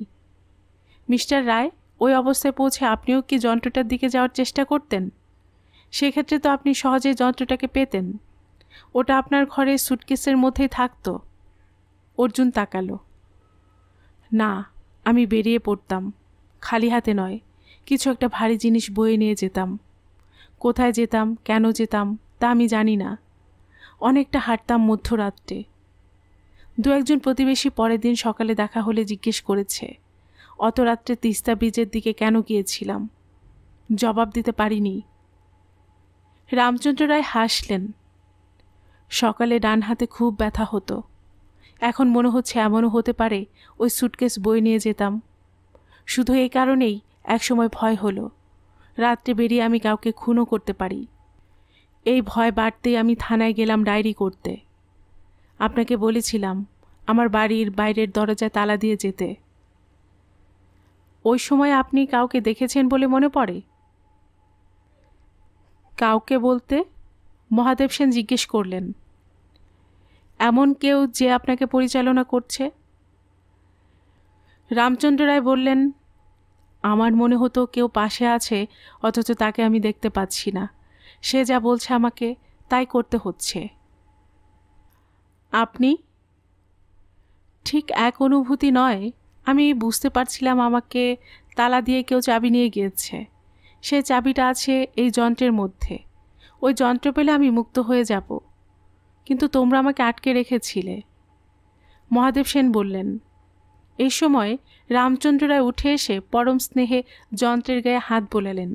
মিস্টার রায় ওই অবস্থায় পৌঁছে আপনিও কি যন্ত্রটার দিকে যাওয়ার চেষ্টা করতেন সেক্ষেত্রে তো আপনি সহজে যন্ত্রটাকে পেতেন ওটা আপনার ঘরে সুটকেসের মধ্যেই থাকতো অর্জুন তাকালো না আমি বেরিয়ে পড়তাম খালি হাতে নয় কিছু একটা ভারী জিনিস বয়ে নিয়ে যেতাম কোথায় যেতাম কেন যেতাম তা আমি জানি না অনেকটা হাঁটতাম মধ্যরাত্রে দু একজন প্রতিবেশী পরের দিন সকালে দেখা হলে জিজ্ঞেস করেছে অত রাত্রে তিস্তা ব্রিজের দিকে কেন গিয়েছিলাম জবাব দিতে পারিনি রামচন্দ্র রায় হাসলেন সকালে ডান হাতে খুব ব্যথা হতো এখন মনে হচ্ছে এমনও হতে পারে ওই সুটকেস বই নিয়ে যেতাম শুধু এই কারণেই একসময় ভয় হলো রাত্রে বেরিয়ে আমি কাউকে খুনও করতে পারি এই ভয় বাড়তেই আমি থানায় গেলাম ডায়েরি করতে আপনাকে বলেছিলাম আমার বাড়ির বাইরের দরজায় তালা দিয়ে যেতে ওই সময় আপনি কাউকে দেখেছেন বলে মনে পড়ে কাউকে বলতে মহাদেব সেন জিজ্ঞেস করলেন এমন কেউ যে আপনাকে পরিচালনা করছে রামচন্দ্র রায় বললেন আমার মনে হতো কেউ পাশে আছে অথচ তাকে আমি দেখতে পাচ্ছি না সে যা বলছে আমাকে তাই করতে হচ্ছে আপনি ঠিক এক অনুভূতি নয় আমি বুঝতে পারছিলাম আমাকে তালা দিয়ে কেউ চাবি নিয়ে গিয়েছে সে চাবিটা আছে এই যন্ত্রের মধ্যে ওই যন্ত্র পেলে আমি মুক্ত হয়ে যাব কিন্তু তোমরা আমাকে আটকে রেখেছিলে মহাদেব সেন বললেন এই সময় রামচন্দ্র রায় উঠে এসে পরম স্নেহে যন্ত্রের গায়ে হাত বোলালেন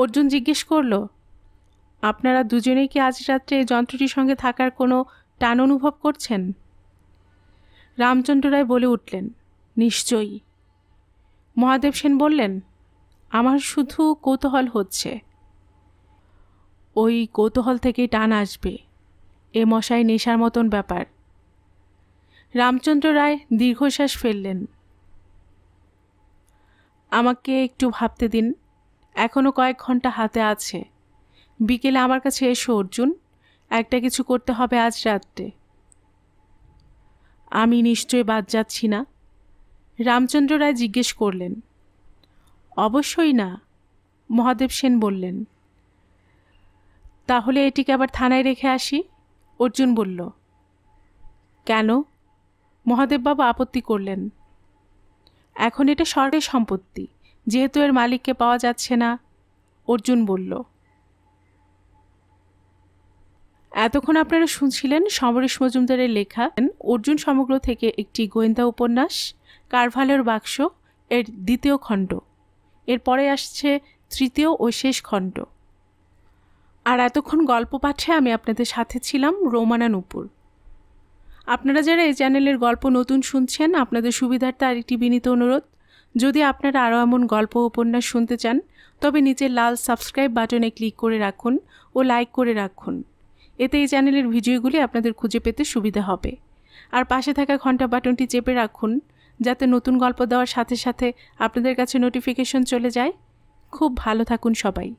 অর্জুন জিজ্ঞেস করল আপনারা দুজনেই কি আজ রাত্রে এই যন্ত্রটির সঙ্গে থাকার কোনো টান অনুভব করছেন রামচন্দ্র রায় বলে উঠলেন নিশ্চয়ই মহাদেব সেন বললেন আমার শুধু কৌতূহল হচ্ছে ওই কৌতূহল থেকেই টান আসবে এ মশাই নেশার মতন ব্যাপার রামচন্দ্র রায় দীর্ঘশ্বাস ফেললেন আমাকে একটু ভাবতে দিন এখনও কয়েক ঘন্টা হাতে আছে বিকেলে আমার কাছে এসো অর্জুন একটা কিছু করতে হবে আজ রাত্রে আমি নিশ্চয় বাদ যাচ্ছি না রামচন্দ্র রায় জিজ্ঞেস করলেন অবশ্যই না মহাদেব সেন বললেন তাহলে এটিকে আবার থানায় রেখে আসি অর্জুন বলল কেন মহাদেববাবু আপত্তি করলেন এখন এটা সরকারের সম্পত্তি যেহেতু এর মালিককে পাওয়া যাচ্ছে না অর্জুন বলল এতক্ষণ আপনারা শুনছিলেন সমরেশ মজুমদারের লেখা অর্জুন সমগ্র থেকে একটি গোয়েন্দা উপন্যাস কারভালের বাক্স এর দ্বিতীয় খণ্ড এরপরে আসছে তৃতীয় ও শেষ খণ্ড আর এতক্ষণ গল্প পাঠে আমি আপনাদের সাথে ছিলাম রোমানা নুপুর আপনারা যারা এই চ্যানেলের গল্প নতুন শুনছেন আপনাদের তার একটি বিনীত অনুরোধ যদি আপনারা আরও এমন গল্প উপন্যাস শুনতে চান তবে নিচে লাল সাবস্ক্রাইব বাটনে ক্লিক করে রাখুন ও লাইক করে রাখুন এতে এই চ্যানেলের ভিডিওগুলি আপনাদের খুঁজে পেতে সুবিধা হবে আর পাশে থাকা ঘন্টা বাটনটি চেপে রাখুন যাতে নতুন গল্প দেওয়ার সাথে সাথে আপনাদের কাছে নোটিফিকেশন চলে যায় খুব ভালো থাকুন সবাই